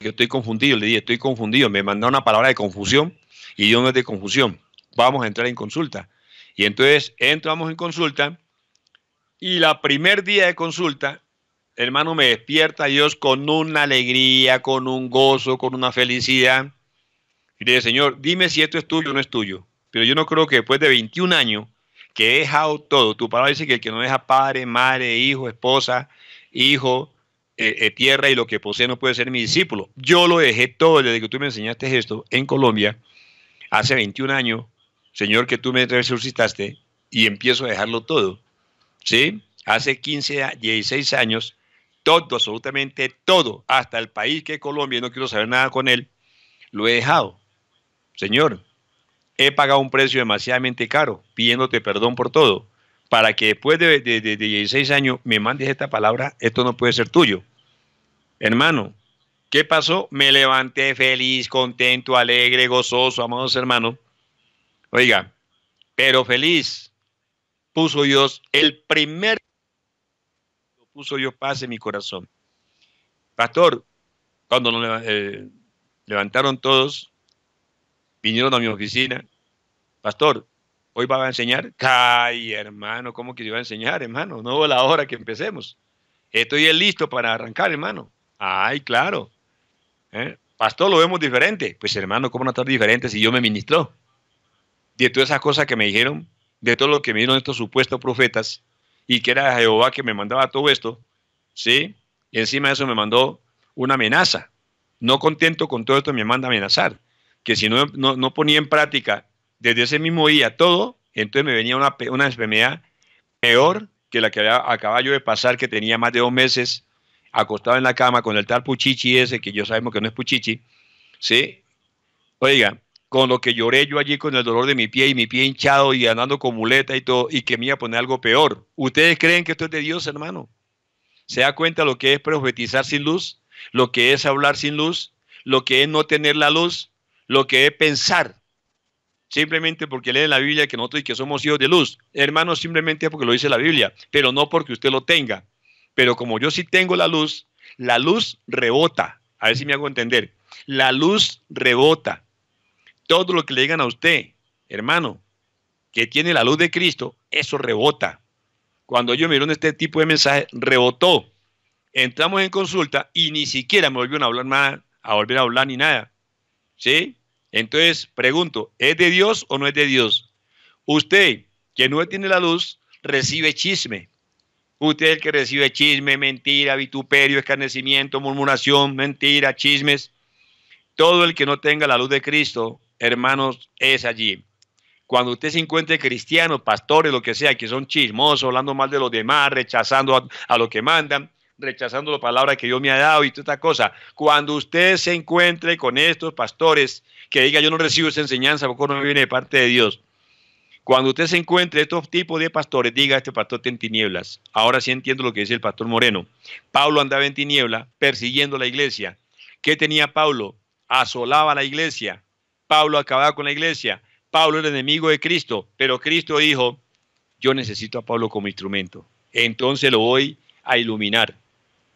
Yo estoy confundido, le dije, estoy confundido. Me mandó una palabra de confusión y yo no es de confusión. Vamos a entrar en consulta. Y entonces entramos en consulta y la primer día de consulta, hermano, me despierta Dios con una alegría, con un gozo, con una felicidad. Y dice, Señor, dime si esto es tuyo o no es tuyo. Pero yo no creo que después de 21 años que he dejado todo, tu palabra dice que el que no deja padre, madre, hijo, esposa, hijo, eh, eh, tierra y lo que posee no puede ser mi discípulo. Yo lo dejé todo desde que tú me enseñaste esto en Colombia hace 21 años, Señor, que tú me resucitaste y empiezo a dejarlo todo. ¿sí? Hace 15, 16 años, todo, absolutamente todo, hasta el país que es Colombia, no quiero saber nada con él, lo he dejado. Señor, he pagado un precio demasiadamente caro, pidiéndote perdón por todo, para que después de, 16 años me mandes esta palabra, esto no puede ser tuyo. Hermano, ¿Qué pasó? Me levanté feliz, contento, alegre, gozoso, amados hermanos. Oiga, pero feliz puso Dios, el primer puso Dios paz en mi corazón. Pastor, cuando nos eh, levantaron todos, vinieron a mi oficina, Pastor, hoy va a enseñar. ¡Ay, hermano, ¿cómo que yo iba a enseñar, hermano? No la hora que empecemos. Estoy listo para arrancar, hermano. Ay, claro. ¿eh? Pastor, lo vemos diferente. Pues hermano, ¿cómo no estar diferente si yo me ministro? De todas esas cosas que me dijeron, de todo lo que me dieron estos supuestos profetas y que era Jehová que me mandaba todo esto, ¿sí? encima de eso me mandó una amenaza. No contento con todo esto, me manda amenazar. Que si no, no, ponía en práctica desde ese mismo día todo, entonces me venía una, enfermedad peor que la que había, acababa yo de pasar, que tenía más de dos meses acostado en la cama con el tal Puchichi ese, que yo sabemos que no es Puchichi, ¿sí? Oiga, con lo que lloré yo allí con el dolor de mi pie y mi pie hinchado y andando con muleta y todo, y que me iba a poner algo peor. ¿Ustedes creen que esto es de Dios, hermano? ¿Se da cuenta lo que es profetizar sin luz? ¿Lo que es hablar sin luz? ¿Lo que es no tener la luz? ¿Lo que es pensar? Simplemente porque leen la Biblia que nosotros y que somos hijos de luz. Hermano, simplemente porque lo dice la Biblia, pero no porque usted lo tenga. Pero como yo sí tengo la luz, la luz rebota. A ver si me hago entender. La luz rebota todo lo que le digan a usted, hermano, que tiene la luz de Cristo, eso rebota. Cuando ellos en este tipo de mensaje, rebotó. Entramos en consulta y ni siquiera me volvieron a hablar más, a volver a hablar ni nada. ¿Sí? Entonces, pregunto, ¿es de Dios o no es de Dios? Usted, que no tiene la luz, recibe chisme. Usted es el que recibe chisme, mentira, vituperio, escarnecimiento, murmuración, mentira, chismes. Todo el que no tenga la luz de Cristo hermanos, es allí. Cuando usted se encuentre cristiano, pastores, lo que sea, que son chismosos, hablando mal de los demás, rechazando a, lo que mandan, rechazando la palabra que Dios me ha dado y toda esta cosa. Cuando usted se encuentre con estos pastores que diga yo no recibo esa enseñanza porque no viene de parte de Dios. Cuando usted se encuentre estos tipos de pastores, diga este pastor está en tinieblas. Ahora sí entiendo lo que dice el pastor Moreno. Pablo andaba en tiniebla persiguiendo la iglesia. ¿Qué tenía Pablo? Asolaba la iglesia, Pablo acababa con la iglesia, Pablo era enemigo de Cristo, pero Cristo dijo, yo necesito a Pablo como instrumento, entonces lo voy a iluminar,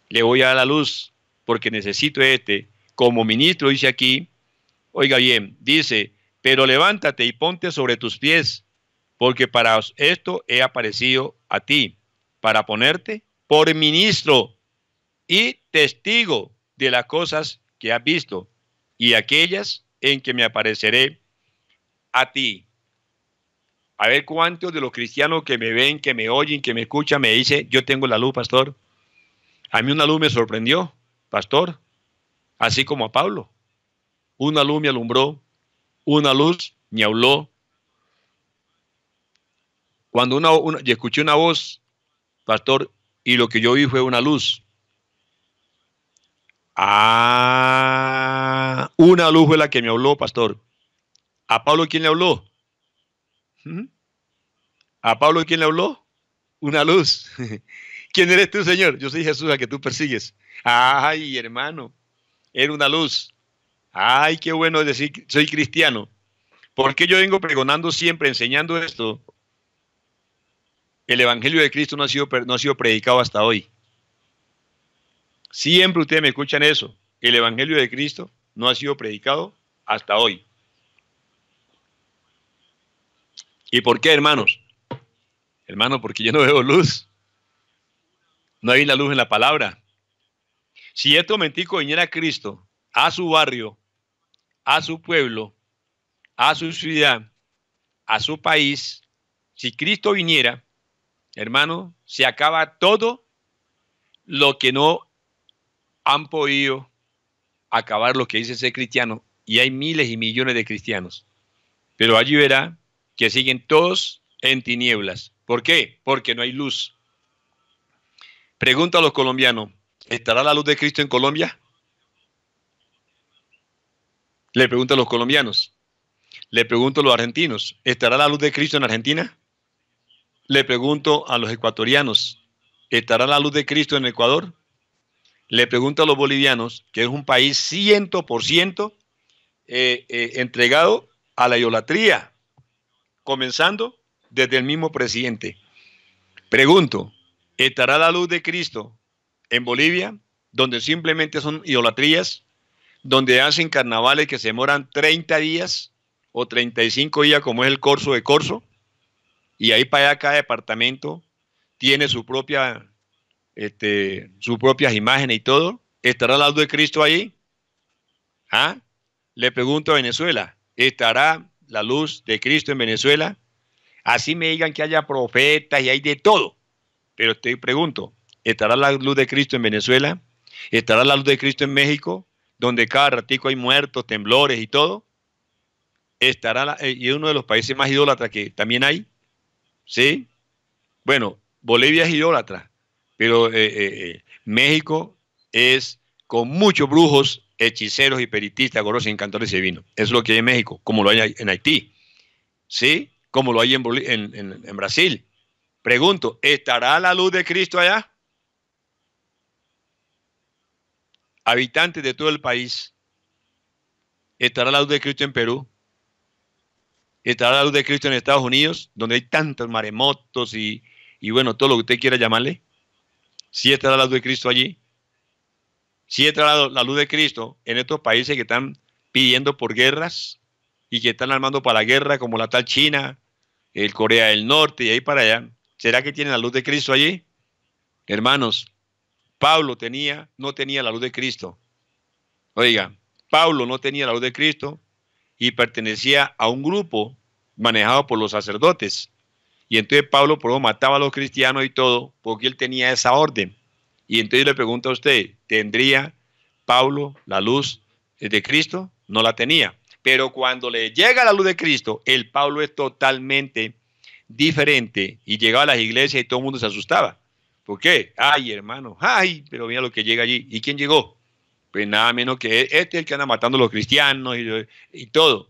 le voy a dar la luz, porque necesito a este. Como ministro dice aquí, oiga bien, dice, pero levántate y ponte sobre tus pies, porque para esto he aparecido a ti, para ponerte por ministro y testigo de las cosas que has visto y aquellas en que me apareceré a ti. A ver cuántos de los cristianos que me ven, que me oyen, que me escuchan, me dicen, yo tengo la luz, pastor. A mí una luz me sorprendió, pastor, así como a Pablo. Una luz me alumbró, una luz me habló. Cuando una, una escuché una voz, pastor, y lo que yo vi fue una luz. Ah, una luz fue la que me habló, pastor. ¿A Pablo quién le habló? ¿A Pablo quién le habló? Una luz. ¿Quién eres tú, Señor? Yo soy Jesús, a que tú persigues. Ay, hermano, era una luz. Ay, qué bueno decir, soy cristiano. ¿Por qué yo vengo pregonando siempre, enseñando esto? El Evangelio de Cristo no ha sido, no ha sido predicado hasta hoy. Siempre ustedes me escuchan eso. El Evangelio de Cristo no ha sido predicado hasta hoy. ¿Y por qué, hermanos? Hermano, porque yo no veo luz. No hay la luz en la palabra. Si este momentico viniera a Cristo a su barrio, a su pueblo, a su ciudad, a su país, si Cristo viniera, hermano, se acaba todo lo que no han podido acabar lo que dice ser cristiano, y hay miles y millones de cristianos. Pero allí verá que siguen todos en tinieblas. ¿Por qué? Porque no hay luz. Pregunta a los colombianos, ¿estará la luz de Cristo en Colombia? Le pregunto a los colombianos. Le pregunto a los argentinos, ¿estará la luz de Cristo en Argentina? Le pregunto a los ecuatorianos, ¿estará la luz de Cristo en Ecuador? le pregunto a los bolivianos, que es un país 100% eh, eh, entregado a la idolatría, comenzando desde el mismo presidente. Pregunto, ¿estará la luz de Cristo en Bolivia, donde simplemente son idolatrías, donde hacen carnavales que se demoran 30 días o 35 días, como es el corso de corso? Y ahí para allá cada departamento tiene su propia este, sus propias imágenes y todo. ¿Estará la luz de Cristo ahí? ¿Ah? Le pregunto a Venezuela, ¿estará la luz de Cristo en Venezuela? Así me digan que haya profetas y hay de todo. Pero te pregunto, ¿estará la luz de Cristo en Venezuela? ¿Estará la luz de Cristo en México, donde cada ratico hay muertos, temblores y todo? ¿Estará eh, y es uno de los países más idólatras que también hay? ¿Sí? Bueno, Bolivia es idólatra, pero eh, eh, eh, México es con muchos brujos, hechiceros y peritistas, gorros y encantadores y vino. es lo que hay en México, como lo hay en Haití, ¿sí? Como lo hay en, Brasil. Pregunto, ¿estará la luz de Cristo allá? Habitantes de todo el país, ¿estará la luz de Cristo en Perú? ¿Estará la luz de Cristo en Estados Unidos, donde hay tantos maremotos y, y bueno, todo lo que usted quiera llamarle? si está la luz de Cristo allí, si está la, luz de Cristo en estos países que están pidiendo por guerras y que están armando para la guerra, como la tal China, el Corea del Norte y ahí para allá, ¿será que tienen la luz de Cristo allí? Hermanos, Pablo tenía, no tenía la luz de Cristo. Oiga, Pablo no tenía la luz de Cristo y pertenecía a un grupo manejado por los sacerdotes. Y entonces Pablo por mataba a los cristianos y todo, porque él tenía esa orden. Y entonces le pregunto a usted, ¿tendría Pablo la luz de Cristo? No la tenía. Pero cuando le llega la luz de Cristo, el Pablo es totalmente diferente y llegaba a las iglesias y todo el mundo se asustaba. ¿Por qué? Ay, hermano, ay, pero mira lo que llega allí. ¿Y quién llegó? Pues nada menos que este es el que anda matando a los cristianos y, y todo.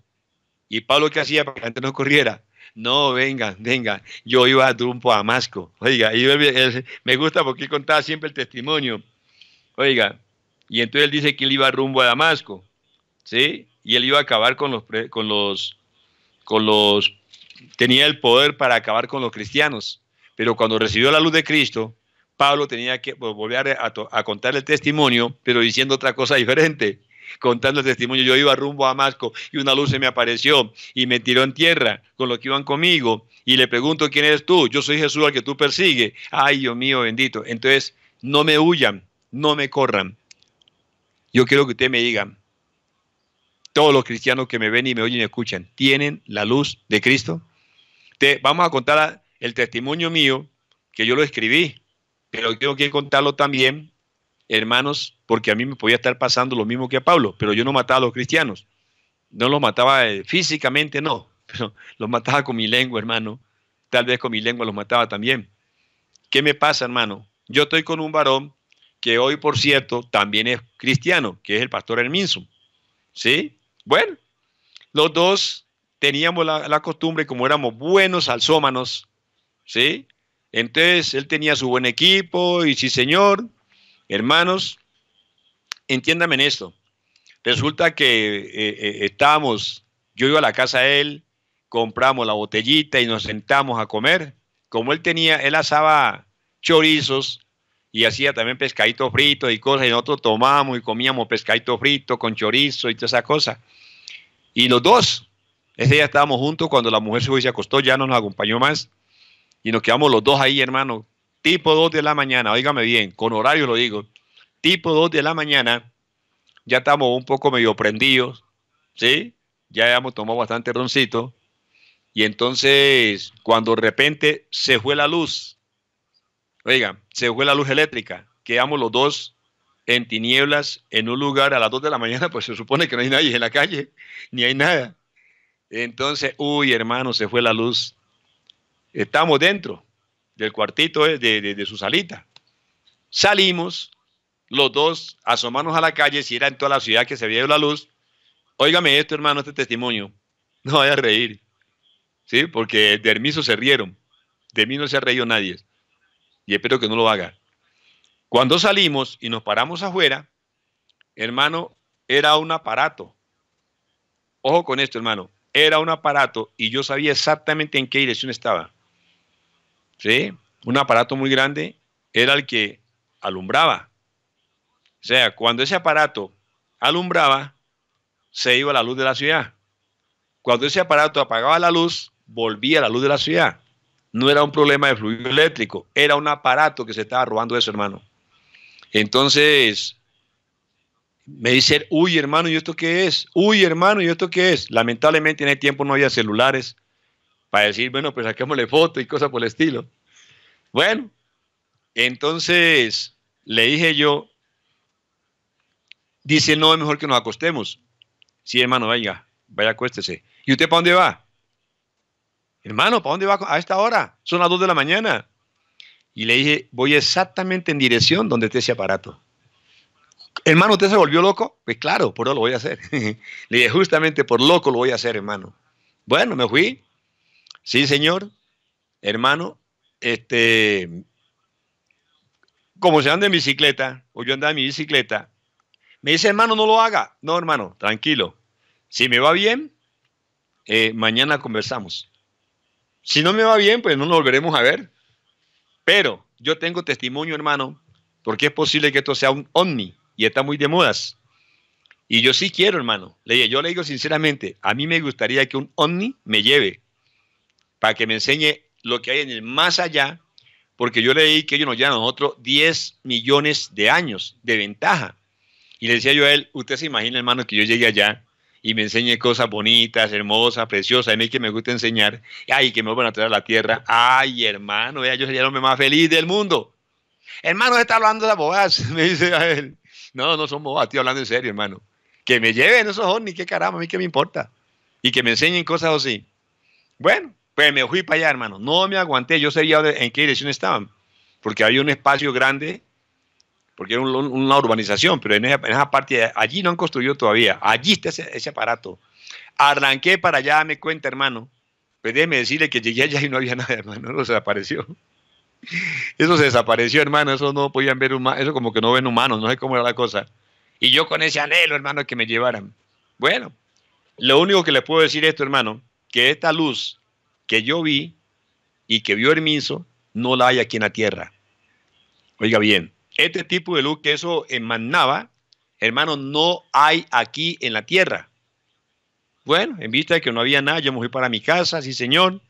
Y Pablo, ¿qué hacía para que la gente no corriera? No, venga, venga, yo iba a a Damasco. Oiga, me gusta porque él contaba siempre el testimonio. Oiga, y entonces él dice que él iba rumbo a Damasco, ¿sí? Y él iba a acabar con los, con los, con los, tenía el poder para acabar con los cristianos. Pero cuando recibió la luz de Cristo, Pablo tenía que volver a, a contar el testimonio, pero diciendo otra cosa diferente contando el testimonio, yo iba rumbo a Damasco y una luz se me apareció y me tiró en tierra con los que iban conmigo y le pregunto, ¿quién eres tú? Yo soy Jesús al que tú persigues. Ay, Dios mío, bendito. Entonces, no me huyan, no me corran. Yo quiero que usted me digan, todos los cristianos que me ven y me oyen y escuchan, ¿tienen la luz de Cristo? Te, vamos a contar el testimonio mío, que yo lo escribí, pero tengo que contarlo también hermanos, porque a mí me podía estar pasando lo mismo que a Pablo, pero yo no mataba a los cristianos. No los mataba eh, físicamente, no, pero los mataba con mi lengua, hermano. Tal vez con mi lengua los mataba también. ¿Qué me pasa, hermano? Yo estoy con un varón que hoy, por cierto, también es cristiano, que es el pastor Herminson. ¿Sí? Bueno, los dos teníamos la, la costumbre, como éramos buenos alzómanos, ¿sí? Entonces él tenía su buen equipo y sí, señor, Hermanos, entiéndame en esto. Resulta que eh, eh, estábamos, yo iba a la casa de él, compramos la botellita y nos sentamos a comer. Como él tenía, él asaba chorizos y hacía también pescadito frito y cosas, y nosotros tomábamos y comíamos pescadito frito con chorizo y toda esa cosa. Y los dos, ese día estábamos juntos cuando la mujer se fue y se acostó, ya no nos acompañó más, y nos quedamos los dos ahí, hermano, tipo 2 de la mañana, oígame bien, con horario lo digo, tipo 2 de la mañana, ya estamos un poco medio prendidos, ¿sí? Ya hemos tomado bastante roncito. Y entonces, cuando de repente se fue la luz, oiga, se fue la luz eléctrica, quedamos los dos en tinieblas en un lugar a las 2 de la mañana, pues se supone que no hay nadie en la calle, ni hay nada. Entonces, uy, hermano, se fue la luz. Estamos dentro del cuartito eh, de, su salita. Salimos los dos, asomarnos a la calle, si era en toda la ciudad que se veía la luz. Óigame esto, hermano, este testimonio. No vaya a reír. ¿Sí? Porque de Hermiso se rieron. De mí no se ha reído nadie. Y espero que no lo haga. Cuando salimos y nos paramos afuera, hermano, era un aparato. Ojo con esto, hermano. Era un aparato y yo sabía exactamente en qué dirección estaba. ¿sí? un aparato muy grande, era el que alumbraba. O sea, cuando ese aparato alumbraba, se iba la luz de la ciudad. Cuando ese aparato apagaba la luz, volvía la luz de la ciudad. No era un problema de fluido eléctrico, era un aparato que se estaba robando de su hermano. Entonces, me dice, uy hermano, ¿y esto qué es? Uy hermano, ¿y esto qué es? Lamentablemente en el tiempo no había celulares, para decir, bueno, pues saquémosle foto y cosas por el estilo. Bueno, entonces le dije yo, dice, no, es mejor que nos acostemos. Sí, hermano, venga, vaya, acuéstese. ¿Y usted para dónde va? Hermano, ¿para dónde va a esta hora? Son las 2 de la mañana. Y le dije, voy exactamente en dirección donde esté ese aparato. Hermano, ¿usted se volvió loco? Pues claro, por eso lo voy a hacer. le dije, justamente por loco lo voy a hacer, hermano. Bueno, me fui. Sí, señor, hermano, este, como se anda en bicicleta, o yo andaba en mi bicicleta, me dice, hermano, no lo haga. No, hermano, tranquilo. Si me va bien, eh, mañana conversamos. Si no me va bien, pues no nos volveremos a ver. Pero yo tengo testimonio, hermano, porque es posible que esto sea un ovni y está muy de modas. Y yo sí quiero, hermano. Le yo le digo sinceramente, a mí me gustaría que un ovni me lleve para que me enseñe lo que hay en el más allá, porque yo leí que ellos nos llevan a nosotros 10 millones de años de ventaja. Y le decía yo a él, usted se imagina, hermano, que yo llegue allá y me enseñe cosas bonitas, hermosas, preciosas, a mí que me gusta enseñar, ay, que me vuelvan a traer a la tierra, ay, hermano, yo sería el hombre más feliz del mundo. Hermano, está hablando de bobadas, me dice a él. No, no son bobas, estoy hablando en serio, hermano. Que me lleven esos ni qué caramba, a mí qué me importa. Y que me enseñen cosas así. Bueno, me fui para allá, hermano. No me aguanté. Yo sabía en qué dirección estaban. Porque había un espacio grande, porque era una urbanización, pero en esa, esa, parte, allí no han construido todavía. Allí está ese, aparato. Arranqué para allá, me cuenta, hermano. Pues déjeme decirle que llegué allá y no había nada, hermano. Eso se desapareció. Eso se desapareció, hermano. Eso no podían ver humanos. Eso como que no ven humanos. No sé cómo era la cosa. Y yo con ese anhelo, hermano, que me llevaran. Bueno, lo único que le puedo decir esto, hermano, que esta luz que yo vi y que vio Hermiso, no la hay aquí en la tierra. Oiga bien, este tipo de luz que eso emanaba, hermano, no hay aquí en la tierra. Bueno, en vista de que no había nada, yo me fui para mi casa, sí señor.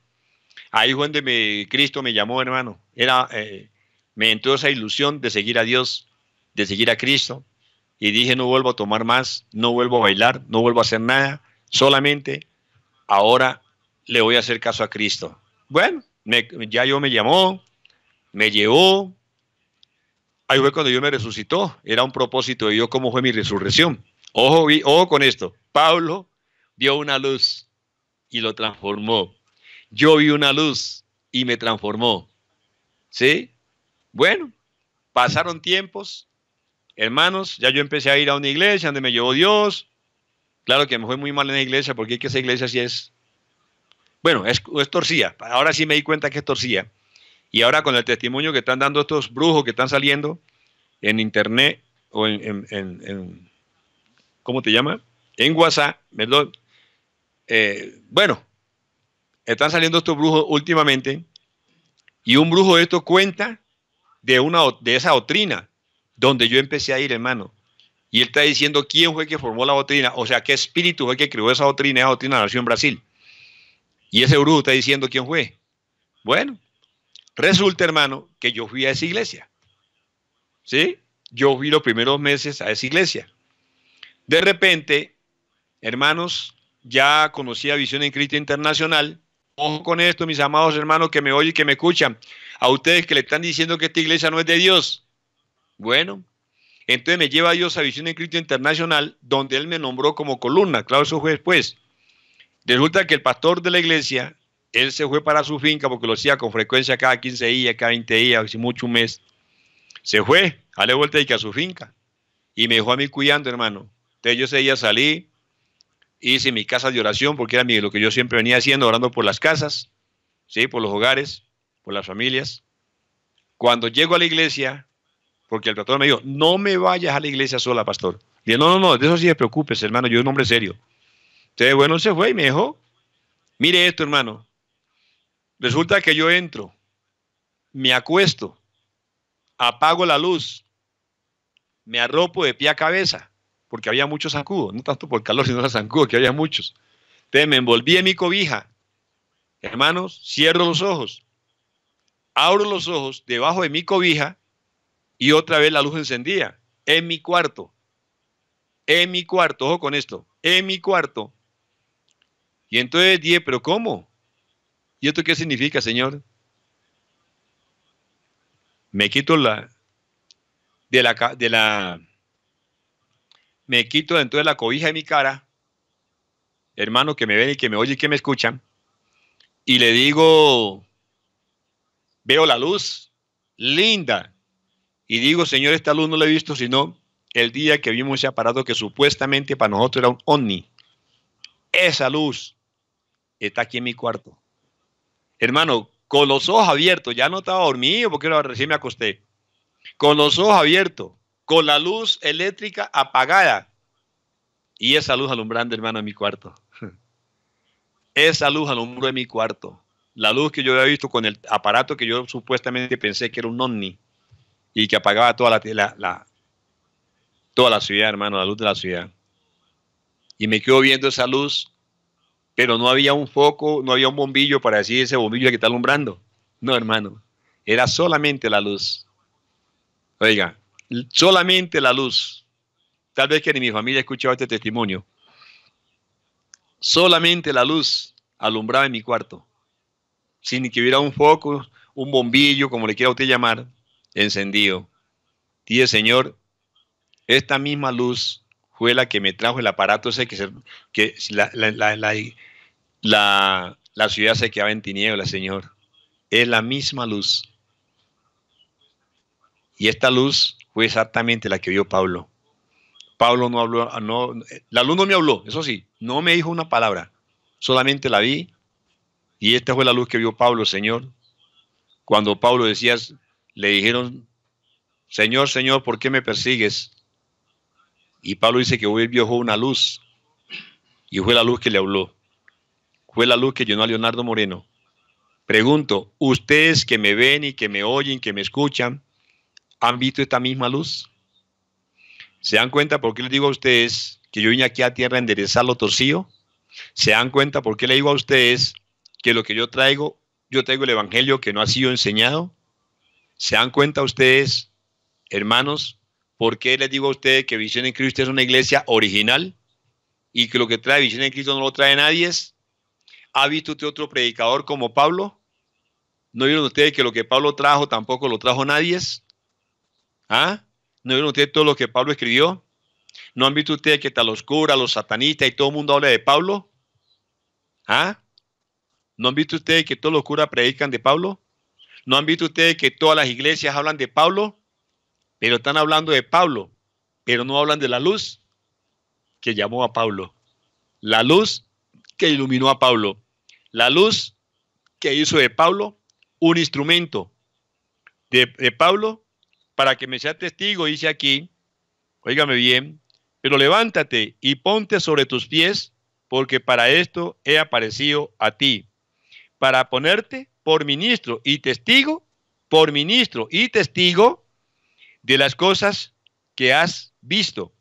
Ahí fue donde Cristo me llamó, hermano. Era, eh, me entró esa ilusión de seguir a Dios, de seguir a Cristo. Y dije, no vuelvo a tomar más, no vuelvo a bailar, no vuelvo a hacer nada. Solamente ahora le voy a hacer caso a Cristo. Bueno, ya yo me llamó, me llevó. Ahí fue cuando yo me resucitó. Era un propósito de Dios cómo fue mi resurrección. Ojo, con esto. Pablo vio una luz y lo transformó. Yo vi una luz y me transformó. ¿Sí? Bueno, pasaron tiempos. Hermanos, ya yo empecé a ir a una iglesia donde me llevó Dios. Claro que me fue muy mal en la iglesia porque que esa iglesia sí es bueno, es, es torcía. Ahora sí me di cuenta que es torcía. Y ahora con el testimonio que están dando estos brujos que están saliendo en internet o en, ¿cómo te llama? En WhatsApp, perdón. Eh, bueno, están saliendo estos brujos últimamente y un brujo de estos cuenta de, una, de esa doctrina donde yo empecé a ir, hermano. Y él está diciendo quién fue que formó la doctrina, o sea, qué espíritu fue que creó esa doctrina, esa doctrina nació en Brasil. Y ese bruto está diciendo quién fue. Bueno, resulta, hermano, que yo fui a esa iglesia. ¿Sí? Yo fui los primeros meses a esa iglesia. De repente, hermanos, ya conocía Visión en Cristo Internacional. Ojo con esto, mis amados hermanos que me oyen y que me escuchan. A ustedes que le están diciendo que esta iglesia no es de Dios. Bueno, entonces me lleva Dios a Visión en Cristo Internacional, donde Él me nombró como columna. Claro, eso fue después. Resulta que el pastor de la iglesia, él se fue para su finca porque lo hacía con frecuencia cada 15 días, cada 20 días, si mucho un mes. Se fue, a la vuelta y que a su finca. Y me dejó a mí cuidando, hermano. Entonces yo ese día salí, hice mi casa de oración porque era lo que yo siempre venía haciendo, orando por las casas, ¿sí? por los hogares, por las familias. Cuando llego a la iglesia, porque el pastor me dijo, no me vayas a la iglesia sola, pastor. Dije, no, no, no, de eso sí te preocupes, hermano, yo soy un hombre serio. Entonces, bueno, se fue y me dijo, mire esto, hermano. Resulta que yo entro, me acuesto, apago la luz, me arropo de pie a cabeza, porque había muchos zancudos, no tanto por calor, sino los zancudos, que había muchos. Entonces me envolví en mi cobija. Hermanos, cierro los ojos, abro los ojos debajo de mi cobija y otra vez la luz encendía en mi cuarto. En mi cuarto, ojo con esto, en mi cuarto y entonces dije, pero ¿cómo? ¿Y esto qué significa, Señor? Me quito la de la de la me quito dentro de la cobija de mi cara, hermano que me ve y que me oye y que me escuchan, y le digo, veo la luz, linda, y digo, Señor, esta luz no la he visto sino el día que vimos ese aparato que supuestamente para nosotros era un ovni. Esa luz está aquí en mi cuarto. Hermano, con los ojos abiertos, ya no estaba dormido porque recién me acosté. Con los ojos abiertos, con la luz eléctrica apagada. Y esa luz alumbrando, hermano, en mi cuarto. Esa luz alumbró en mi cuarto. La luz que yo había visto con el aparato que yo supuestamente pensé que era un ovni y que apagaba toda la, la, toda la ciudad, hermano, la luz de la ciudad. Y me quedo viendo esa luz pero no había un foco, no había un bombillo para decir ese bombillo que está alumbrando. No, hermano, era solamente la luz. Oiga, solamente la luz. Tal vez que ni mi familia escuchaba este testimonio. Solamente la luz alumbraba en mi cuarto, sin que hubiera un foco, un bombillo, como le quiera usted llamar, encendido. Dice, Señor, esta misma luz fue la que me trajo el aparato sé que, que la, ciudad se quedaba en tinieblas, Señor. Es la misma luz. Y esta luz fue exactamente la que vio Pablo. Pablo no habló, no, la luz no me habló, eso sí, no me dijo una palabra, solamente la vi. Y esta fue la luz que vio Pablo, Señor. Cuando Pablo decía, le dijeron, Señor, Señor, ¿por qué me persigues? Y Pablo dice que hoy él una luz y fue la luz que le habló. Fue la luz que llenó a Leonardo Moreno. Pregunto, ustedes que me ven y que me oyen, que me escuchan, ¿han visto esta misma luz? ¿Se dan cuenta por qué les digo a ustedes que yo vine aquí a tierra a enderezar lo torcido? ¿Se dan cuenta por qué le digo a ustedes que lo que yo traigo, yo traigo el Evangelio que no ha sido enseñado? ¿Se dan cuenta ustedes, hermanos, ¿Por qué les digo a ustedes que Visión en Cristo es una iglesia original y que lo que trae Visión en Cristo no lo trae nadie? ¿Ha visto usted otro predicador como Pablo? ¿No vieron ustedes que lo que Pablo trajo tampoco lo trajo nadie? ¿Ah? ¿No vieron ustedes todo lo que Pablo escribió? ¿No han visto ustedes que hasta los curas, los satanistas y todo el mundo habla de Pablo? ¿Ah? ¿No han visto ustedes que todos los curas predican de Pablo? ¿No han visto ustedes que todas las iglesias hablan de Pablo? Pero están hablando de Pablo, pero no hablan de la luz que llamó a Pablo, la luz que iluminó a Pablo, la luz que hizo de Pablo un instrumento de, Pablo para que me sea testigo, dice aquí, óigame bien, pero levántate y ponte sobre tus pies, porque para esto he aparecido a ti, para ponerte por ministro y testigo, por ministro y testigo de las cosas que has visto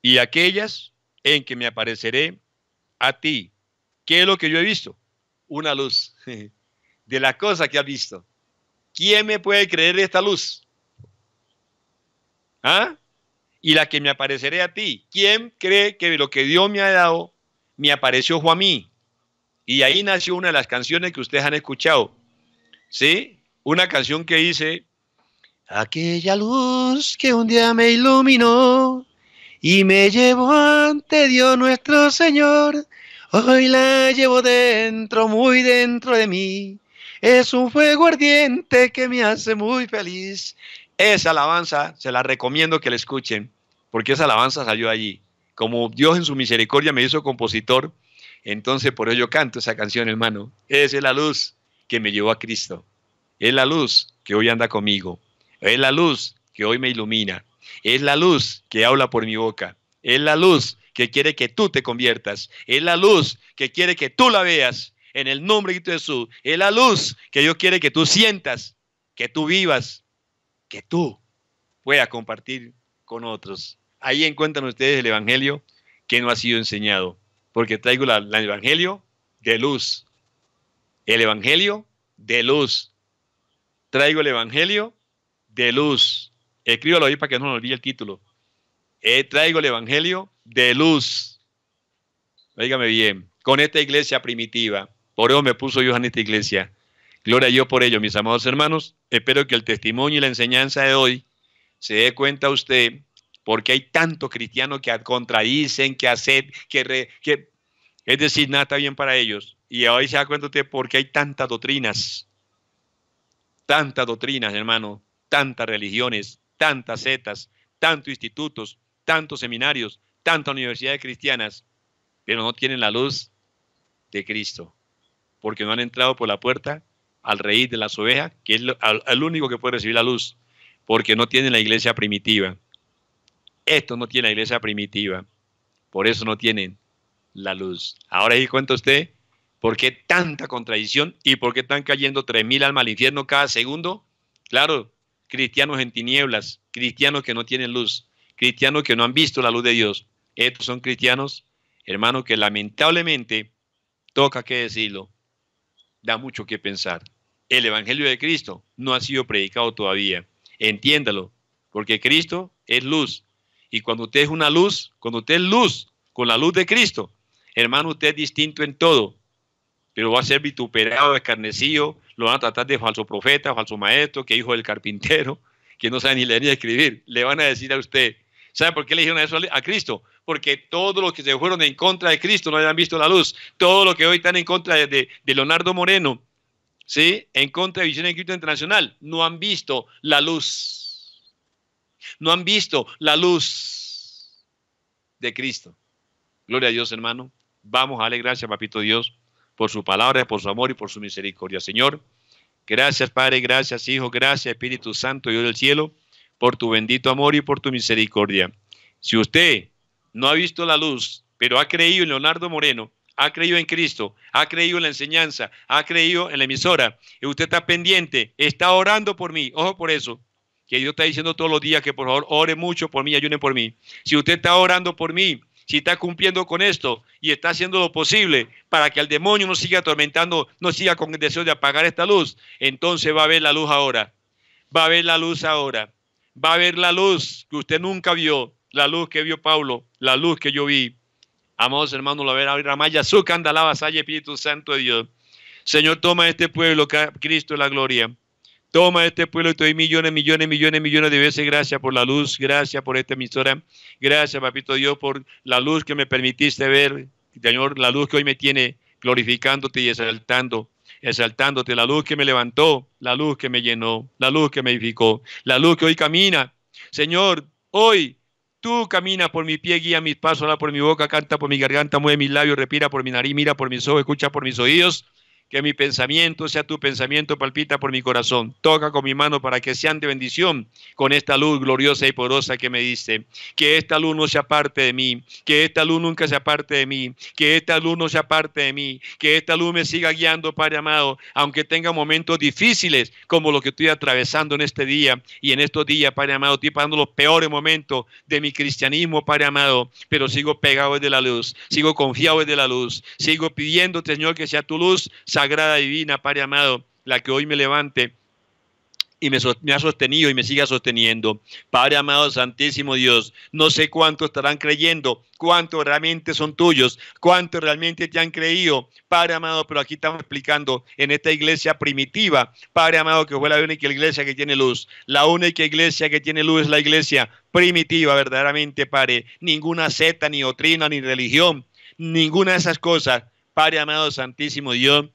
y aquellas en que me apareceré a ti. ¿Qué es lo que yo he visto? Una luz de la cosa que has visto. ¿Quién me puede creer esta luz? ¿Ah? Y la que me apareceré a ti. ¿Quién cree que lo que Dios me ha dado me apareció a mí? Y ahí nació una de las canciones que ustedes han escuchado. ¿Sí? Una canción que hice Aquella luz que un día me iluminó y me llevó ante Dios nuestro Señor, hoy la llevo dentro, muy dentro de mí. Es un fuego ardiente que me hace muy feliz. Esa alabanza se la recomiendo que la escuchen, porque esa alabanza salió allí. Como Dios en su misericordia me hizo compositor, entonces por ello canto esa canción, hermano. Esa es la luz que me llevó a Cristo. Es la luz que hoy anda conmigo. Es la luz que hoy me ilumina. Es la luz que habla por mi boca. Es la luz que quiere que tú te conviertas. Es la luz que quiere que tú la veas en el nombre de Jesús. Es la luz que Dios quiere que tú sientas, que tú vivas, que tú puedas compartir con otros. Ahí encuentran ustedes el Evangelio que no ha sido enseñado, porque traigo el Evangelio de luz. El Evangelio de luz. Traigo el Evangelio de luz. Escríbalo ahí para que no nos olvide el título. He eh, traigo el Evangelio de luz. óigame bien, con esta iglesia primitiva. Por eso me puso yo en esta iglesia. Gloria a Dios por ello, mis amados hermanos. Espero que el testimonio y la enseñanza de hoy se dé cuenta usted porque hay tantos cristianos que contradicen, que hacen, que, que es decir, nada está bien para ellos. Y hoy se da cuenta usted porque hay tantas doctrinas, tantas doctrinas, hermano, tantas religiones, tantas setas, tantos institutos, tantos seminarios, tantas universidades cristianas, pero no tienen la luz de Cristo, porque no han entrado por la puerta al rey de las ovejas, que es el único que puede recibir la luz, porque no tienen la iglesia primitiva. Esto no tiene la iglesia primitiva, por eso no tienen la luz. Ahora ahí cuenta usted por qué tanta contradicción y por qué están cayendo 3.000 almas al infierno cada segundo. Claro, cristianos en tinieblas, cristianos que no tienen luz, cristianos que no han visto la luz de Dios. Estos son cristianos, hermano, que lamentablemente, toca que decirlo, da mucho que pensar. El Evangelio de Cristo no ha sido predicado todavía. Entiéndalo, porque Cristo es luz. Y cuando usted es una luz, cuando usted es luz, con la luz de Cristo, hermano, usted es distinto en todo, pero va a ser vituperado, escarnecido, lo van a tratar de falso profeta, falso maestro, que hijo del carpintero, que no sabe ni leer ni escribir. Le van a decir a usted, ¿sabe por qué le dijeron eso a Cristo? Porque todos los que se fueron en contra de Cristo no habían visto la luz. Todos los que hoy están en contra de, Leonardo Moreno, ¿sí? En contra de Visión Cristo Internacional, no han visto la luz. No han visto la luz de Cristo. Gloria a Dios, hermano. Vamos a darle gracias, papito Dios, por su palabra, por su amor y por su misericordia. Señor, gracias Padre, gracias Hijo, gracias Espíritu Santo, Dios del cielo, por tu bendito amor y por tu misericordia. Si usted no ha visto la luz, pero ha creído en Leonardo Moreno, ha creído en Cristo, ha creído en la enseñanza, ha creído en la emisora, y usted está pendiente, está orando por mí, ojo por eso, que Dios está diciendo todos los días que por favor ore mucho por mí, ayune por mí. Si usted está orando por mí, si está cumpliendo con esto y está haciendo lo posible para que el demonio no siga atormentando, no siga con el deseo de apagar esta luz, entonces va a haber la luz ahora. Va a haber la luz ahora. Va a haber la luz que usted nunca vio, la luz que vio Pablo, la luz que yo vi. Amados hermanos, la ver ahora maya, su candalaba, Espíritu Santo de Dios. Señor, toma este pueblo, Cristo es la gloria. Toma este pueblo y te doy millones, millones, millones, millones de veces. Gracias por la luz, gracias por esta emisora. Gracias, papito Dios, por la luz que me permitiste ver. Señor, la luz que hoy me tiene glorificándote y exaltando exaltándote, la luz que me levantó, la luz que me llenó, la luz que me edificó, la luz que hoy camina. Señor, hoy tú caminas por mi pie, guía mis pasos, habla por mi boca, canta por mi garganta, mueve mis labios, respira por mi nariz, mira por mis ojos, escucha por mis oídos que mi pensamiento sea tu pensamiento, palpita por mi corazón. Toca con mi mano para que sean de bendición con esta luz gloriosa y poderosa que me diste. Que esta luz no sea parte de mí, que esta luz nunca sea parte de mí, que esta luz no sea parte de mí, que esta luz me siga guiando, Padre amado, aunque tenga momentos difíciles como lo que estoy atravesando en este día y en estos días, Padre amado, estoy pasando los peores momentos de mi cristianismo, Padre amado, pero sigo pegado de la luz, sigo confiado de la luz, sigo pidiendo Señor, que sea tu luz sagrada divina, Padre amado, la que hoy me levante y me, ha sostenido y me siga sosteniendo. Padre amado, santísimo Dios, no sé cuántos estarán creyendo, cuántos realmente son tuyos, cuántos realmente te han creído. Padre amado, pero aquí estamos explicando en esta iglesia primitiva, Padre amado, que fue la única iglesia que tiene luz. La única iglesia que tiene luz es la iglesia primitiva, verdaderamente, Padre. Ninguna seta, ni doctrina, ni religión, ninguna de esas cosas. Padre amado, santísimo Dios,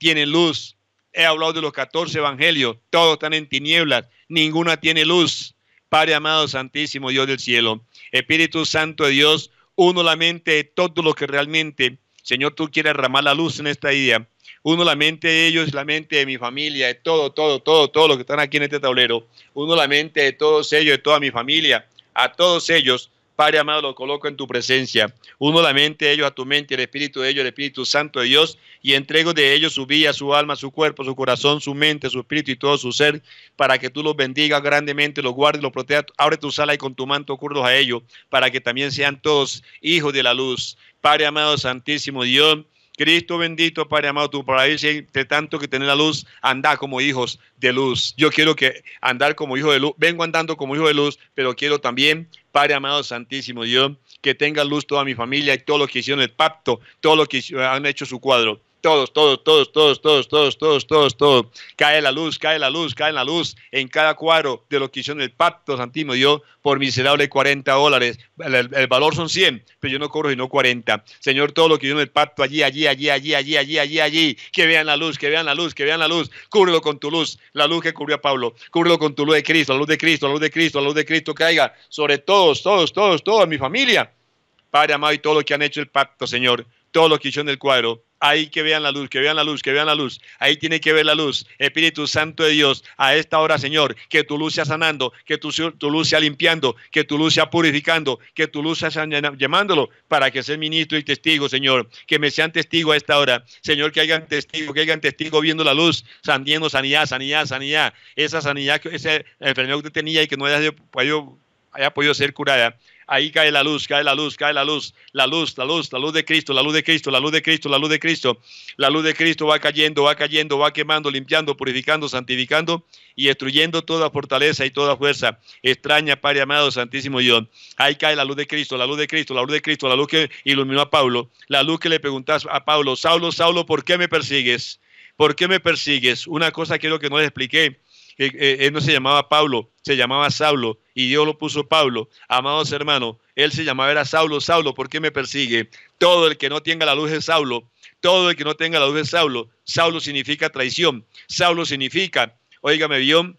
tiene luz. He hablado de los 14 evangelios, todos están en tinieblas, ninguna tiene luz. Padre amado, santísimo Dios del cielo, Espíritu Santo de Dios, uno la mente de todos lo que realmente, Señor, tú quieres derramar la luz en esta idea. Uno la mente de ellos, la mente de mi familia, de todo, todo, todo, todo lo que están aquí en este tablero. Uno la mente de todos ellos, de toda mi familia, a todos ellos, Padre amado, lo coloco en tu presencia. Uno la mente de ellos a tu mente, el espíritu de ellos, el Espíritu Santo de Dios, y entrego de ellos su vida, su alma, su cuerpo, su corazón, su mente, su espíritu y todo su ser, para que tú los bendigas grandemente, los guardes, los protejas. Abre tu sala y con tu manto curdos a ellos, para que también sean todos hijos de la luz. Padre amado, Santísimo Dios. Cristo bendito, Padre amado, tu paraíso, entre tanto que tener la luz, anda como hijos de luz. Yo quiero que andar como hijo de luz, vengo andando como hijo de luz, pero quiero también Padre amado Santísimo Dios, que tenga luz toda mi familia y todos los que hicieron el pacto, todos los que han hecho su cuadro todos, todos, todos, todos, todos, todos, todos, todos, todos. Cae la luz, cae la luz, cae la luz en cada cuadro de lo que hicieron el pacto Santísimo Dios, por miserable 40 dólares, el, valor son 100, pero yo no cobro sino 40. Señor, todo lo que en el pacto allí, allí, allí, allí, allí, allí, allí, allí, que vean la luz, que vean la luz, que vean la luz, cúbrelo con tu luz, la luz que cubrió a Pablo, cúbrelo con tu luz de Cristo, la luz de Cristo, la luz de Cristo, la luz de Cristo caiga sobre todos, todos, todos, todos, mi familia. Padre amado y todo lo que han hecho el pacto, Señor, todo lo que hicieron el cuadro, ahí que vean la luz, que vean la luz, que vean la luz. Ahí tiene que ver la luz. Espíritu Santo de Dios, a esta hora, Señor, que tu luz sea sanando, que tu, luz sea limpiando, que tu luz sea purificando, que tu luz sea llamándolo para que sea ministro y testigo, Señor. Que me sean testigo a esta hora. Señor, que hagan testigo, que hagan testigo viendo la luz, sandiendo sanidad, sanidad, sanidad. Esa sanidad, esa enfermedad que usted tenía y que no haya, haya podido ser curada ahí cae la luz, cae la luz, cae la luz, la luz, la luz, la luz de Cristo, la luz de Cristo, la luz de Cristo, la luz de Cristo. La luz de Cristo va cayendo, va cayendo, va quemando, limpiando, purificando, santificando y destruyendo toda fortaleza y toda fuerza. Extraña, Padre amado, Santísimo Dios. Ahí cae la luz de Cristo, la luz de Cristo, la luz de Cristo, la luz que iluminó a Pablo, la luz que le preguntas a Pablo, Saulo, Saulo, ¿por qué me persigues? ¿Por qué me persigues? Una cosa quiero que no les expliqué. Eh, él no se llamaba Pablo, se llamaba Saulo y Dios lo puso Pablo. Amados hermanos, él se llamaba era Saulo, Saulo, ¿por qué me persigue? Todo el que no tenga la luz de Saulo, todo el que no tenga la luz de Saulo, Saulo significa traición, Saulo significa, óigame bien,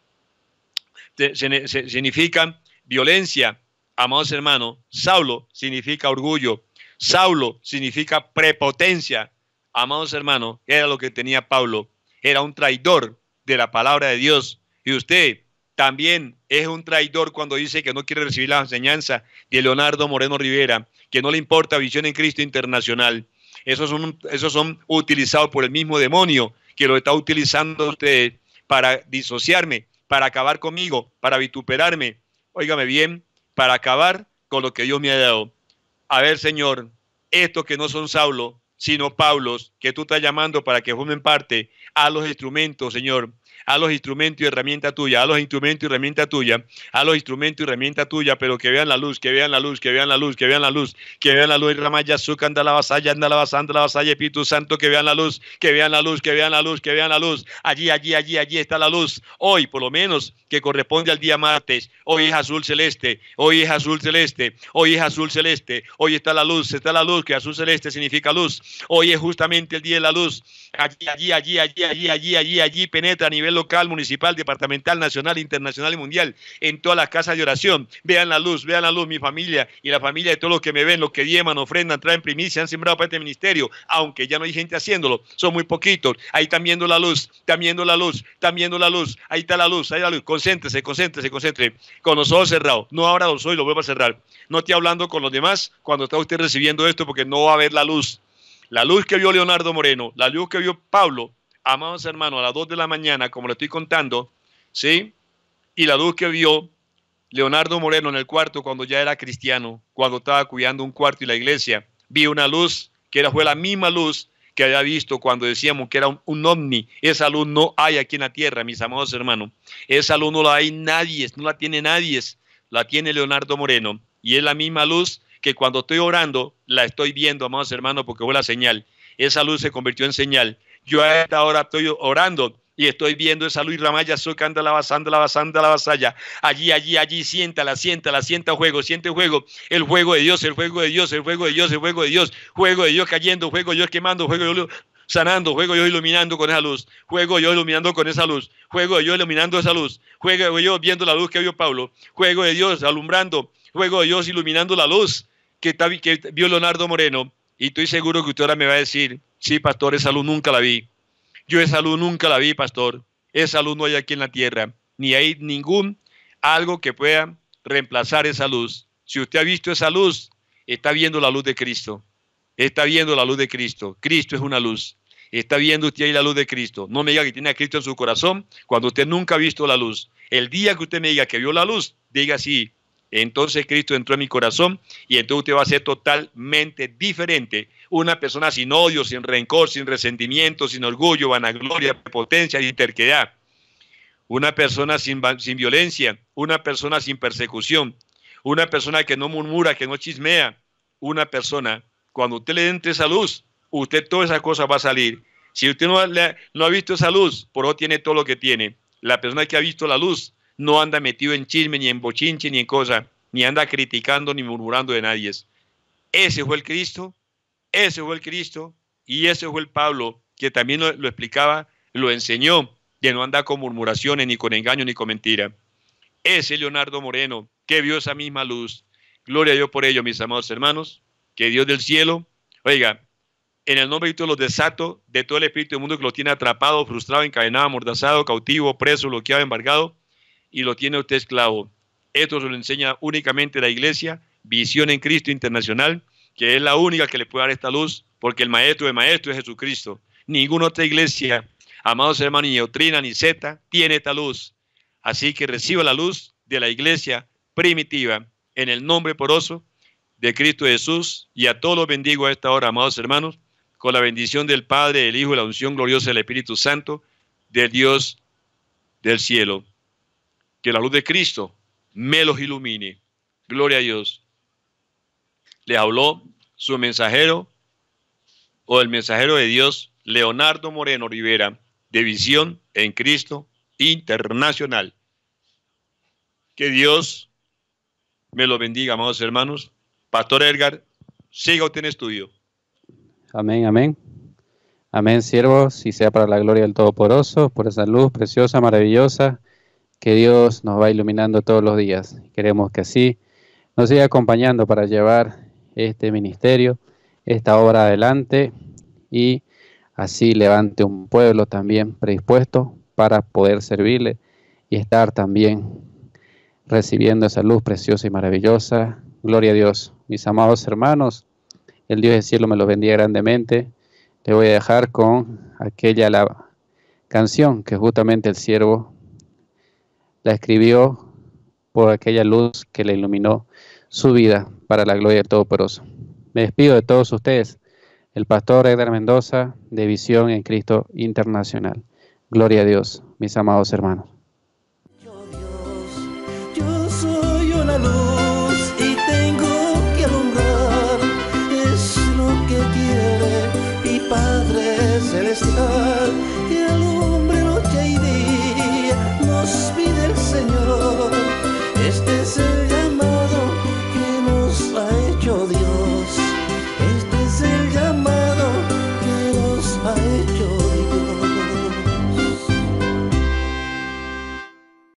significa violencia. Amados hermanos, Saulo significa orgullo, Saulo significa prepotencia. Amados hermanos, era lo que tenía Pablo, era un traidor de la palabra de Dios. Y usted también es un traidor cuando dice que no quiere recibir la enseñanza de Leonardo Moreno Rivera, que no le importa Visión en Cristo Internacional. Esos son, esos son utilizados por el mismo demonio que lo está utilizando usted para disociarme, para acabar conmigo, para vituperarme. Óigame bien, para acabar con lo que Dios me ha dado. A ver, Señor, estos que no son Saulo, sino Paulos, que tú estás llamando para que formen parte a los instrumentos, Señor, a los instrumentos y herramienta tuya, a los instrumentos y herramienta tuya, a los instrumentos y herramienta tuya, pero que vean la luz, que vean la luz, que vean la luz, que vean la luz, que vean la luz, Ramaya, anda la vasalla, anda la la Santo, que vean la luz, que vean la luz, que vean la luz, que vean la luz, allí, allí, allí, allí está la luz, hoy, por lo menos, que corresponde al día martes, hoy es azul celeste, hoy es azul celeste, hoy es azul celeste, hoy está la luz, está la luz, que azul celeste significa luz, hoy es justamente el día de la luz, allí, allí, allí, allí, allí, allí, allí, allí, penetra a nivel local, municipal, departamental, nacional, internacional y mundial, en todas las casas de oración. Vean la luz, vean la luz, mi familia y la familia de todos los que me ven, los que dieman, ofrendan, traen primicia, han sembrado para este ministerio, aunque ya no hay gente haciéndolo, son muy poquitos. Ahí están viendo la luz, están viendo la luz, están viendo la luz, ahí está la luz, ahí está la luz. Concéntrese, concéntrese, concéntrese. Con los ojos cerrados, no ahora los ojos lo los vuelvo a cerrar. No estoy hablando con los demás cuando está usted recibiendo esto porque no va a ver la luz la luz que vio Leonardo Moreno, la luz que vio Pablo, amados hermanos, a las 2 de la mañana, como le estoy contando, ¿sí? Y la luz que vio Leonardo Moreno en el cuarto cuando ya era cristiano, cuando estaba cuidando un cuarto y la iglesia, vi una luz que era, fue la misma luz que había visto cuando decíamos que era un, un, ovni. Esa luz no hay aquí en la tierra, mis amados hermanos. Esa luz no la hay nadie, no la tiene nadie. La tiene Leonardo Moreno. Y es la misma luz que cuando estoy orando la estoy viendo, amados hermanos, porque fue la señal. Esa luz se convirtió en señal. Yo a esta hora estoy orando y estoy viendo esa luz ramaya, socando la basanda, la basanda, la vasalla. Allí, allí, allí, siéntala, siéntala, sienta juego, siente juego. El juego de Dios, el juego de Dios, el juego de Dios, el juego de Dios. Juego de Dios cayendo, juego yo quemando, juego de Dios sanando, juego yo iluminando con esa luz, juego yo iluminando con esa luz, juego yo iluminando esa luz, juego yo viendo la luz que vio Pablo, juego de Dios alumbrando, juego de Dios iluminando la luz, que, vio Leonardo Moreno, y estoy seguro que usted ahora me va a decir, sí, pastor, esa luz nunca la vi. Yo esa luz nunca la vi, pastor. Esa luz no hay aquí en la tierra. Ni hay ningún algo que pueda reemplazar esa luz. Si usted ha visto esa luz, está viendo la luz de Cristo. Está viendo la luz de Cristo. Cristo es una luz. Está viendo usted ahí la luz de Cristo. No me diga que tiene a Cristo en su corazón cuando usted nunca ha visto la luz. El día que usted me diga que vio la luz, diga sí, entonces Cristo entró en mi corazón y entonces usted va a ser totalmente diferente. Una persona sin odio, sin rencor, sin resentimiento, sin orgullo, vanagloria, potencia y terquedad. Una persona sin, sin violencia, una persona sin persecución, una persona que no murmura, que no chismea, una persona. Cuando usted le entre esa luz, usted todas esas cosas va a salir. Si usted no, no ha visto esa luz, por eso tiene todo lo que tiene. La persona que ha visto la luz no anda metido en chisme, ni en bochinche, ni en cosa, ni anda criticando ni murmurando de nadie. Ese fue el Cristo, ese fue el Cristo y ese fue el Pablo que también lo, explicaba, lo enseñó que no anda con murmuraciones, ni con engaño, ni con mentira. Ese Leonardo Moreno que vio esa misma luz. Gloria a Dios por ello, mis amados hermanos. Que Dios del cielo, oiga, en el nombre de los desato de todo el espíritu del mundo que lo tiene atrapado, frustrado, encadenado, amordazado, cautivo, preso, bloqueado, embargado y lo tiene usted esclavo. Esto se lo enseña únicamente la iglesia, Visión en Cristo Internacional, que es la única que le puede dar esta luz, porque el maestro de maestro es Jesucristo. Ninguna otra iglesia, amados hermanos, ni doctrina ni Zeta tiene esta luz. Así que reciba la luz de la iglesia primitiva en el nombre poroso de Cristo Jesús. Y a todos los bendigo a esta hora, amados hermanos, con la bendición del Padre, del Hijo, y la unción gloriosa del Espíritu Santo, del Dios del cielo que la luz de Cristo me los ilumine. Gloria a Dios. Le habló su mensajero o el mensajero de Dios, Leonardo Moreno Rivera, de Visión en Cristo Internacional. Que Dios me lo bendiga, amados hermanos. Pastor Edgar, siga usted en estudio. Amén, amén. Amén, siervos, y sea para la gloria del Todopoderoso, por esa luz preciosa, maravillosa que Dios nos va iluminando todos los días. Queremos que así nos siga acompañando para llevar este ministerio, esta obra adelante y así levante un pueblo también predispuesto para poder servirle y estar también recibiendo esa luz preciosa y maravillosa. Gloria a Dios. Mis amados hermanos, el Dios del cielo me los bendiga grandemente. Te voy a dejar con aquella canción que justamente el siervo la escribió por aquella luz que le iluminó su vida para la gloria del Todopoderoso. Me despido de todos ustedes, el pastor Edgar Mendoza de Visión en Cristo Internacional. Gloria a Dios, mis amados hermanos.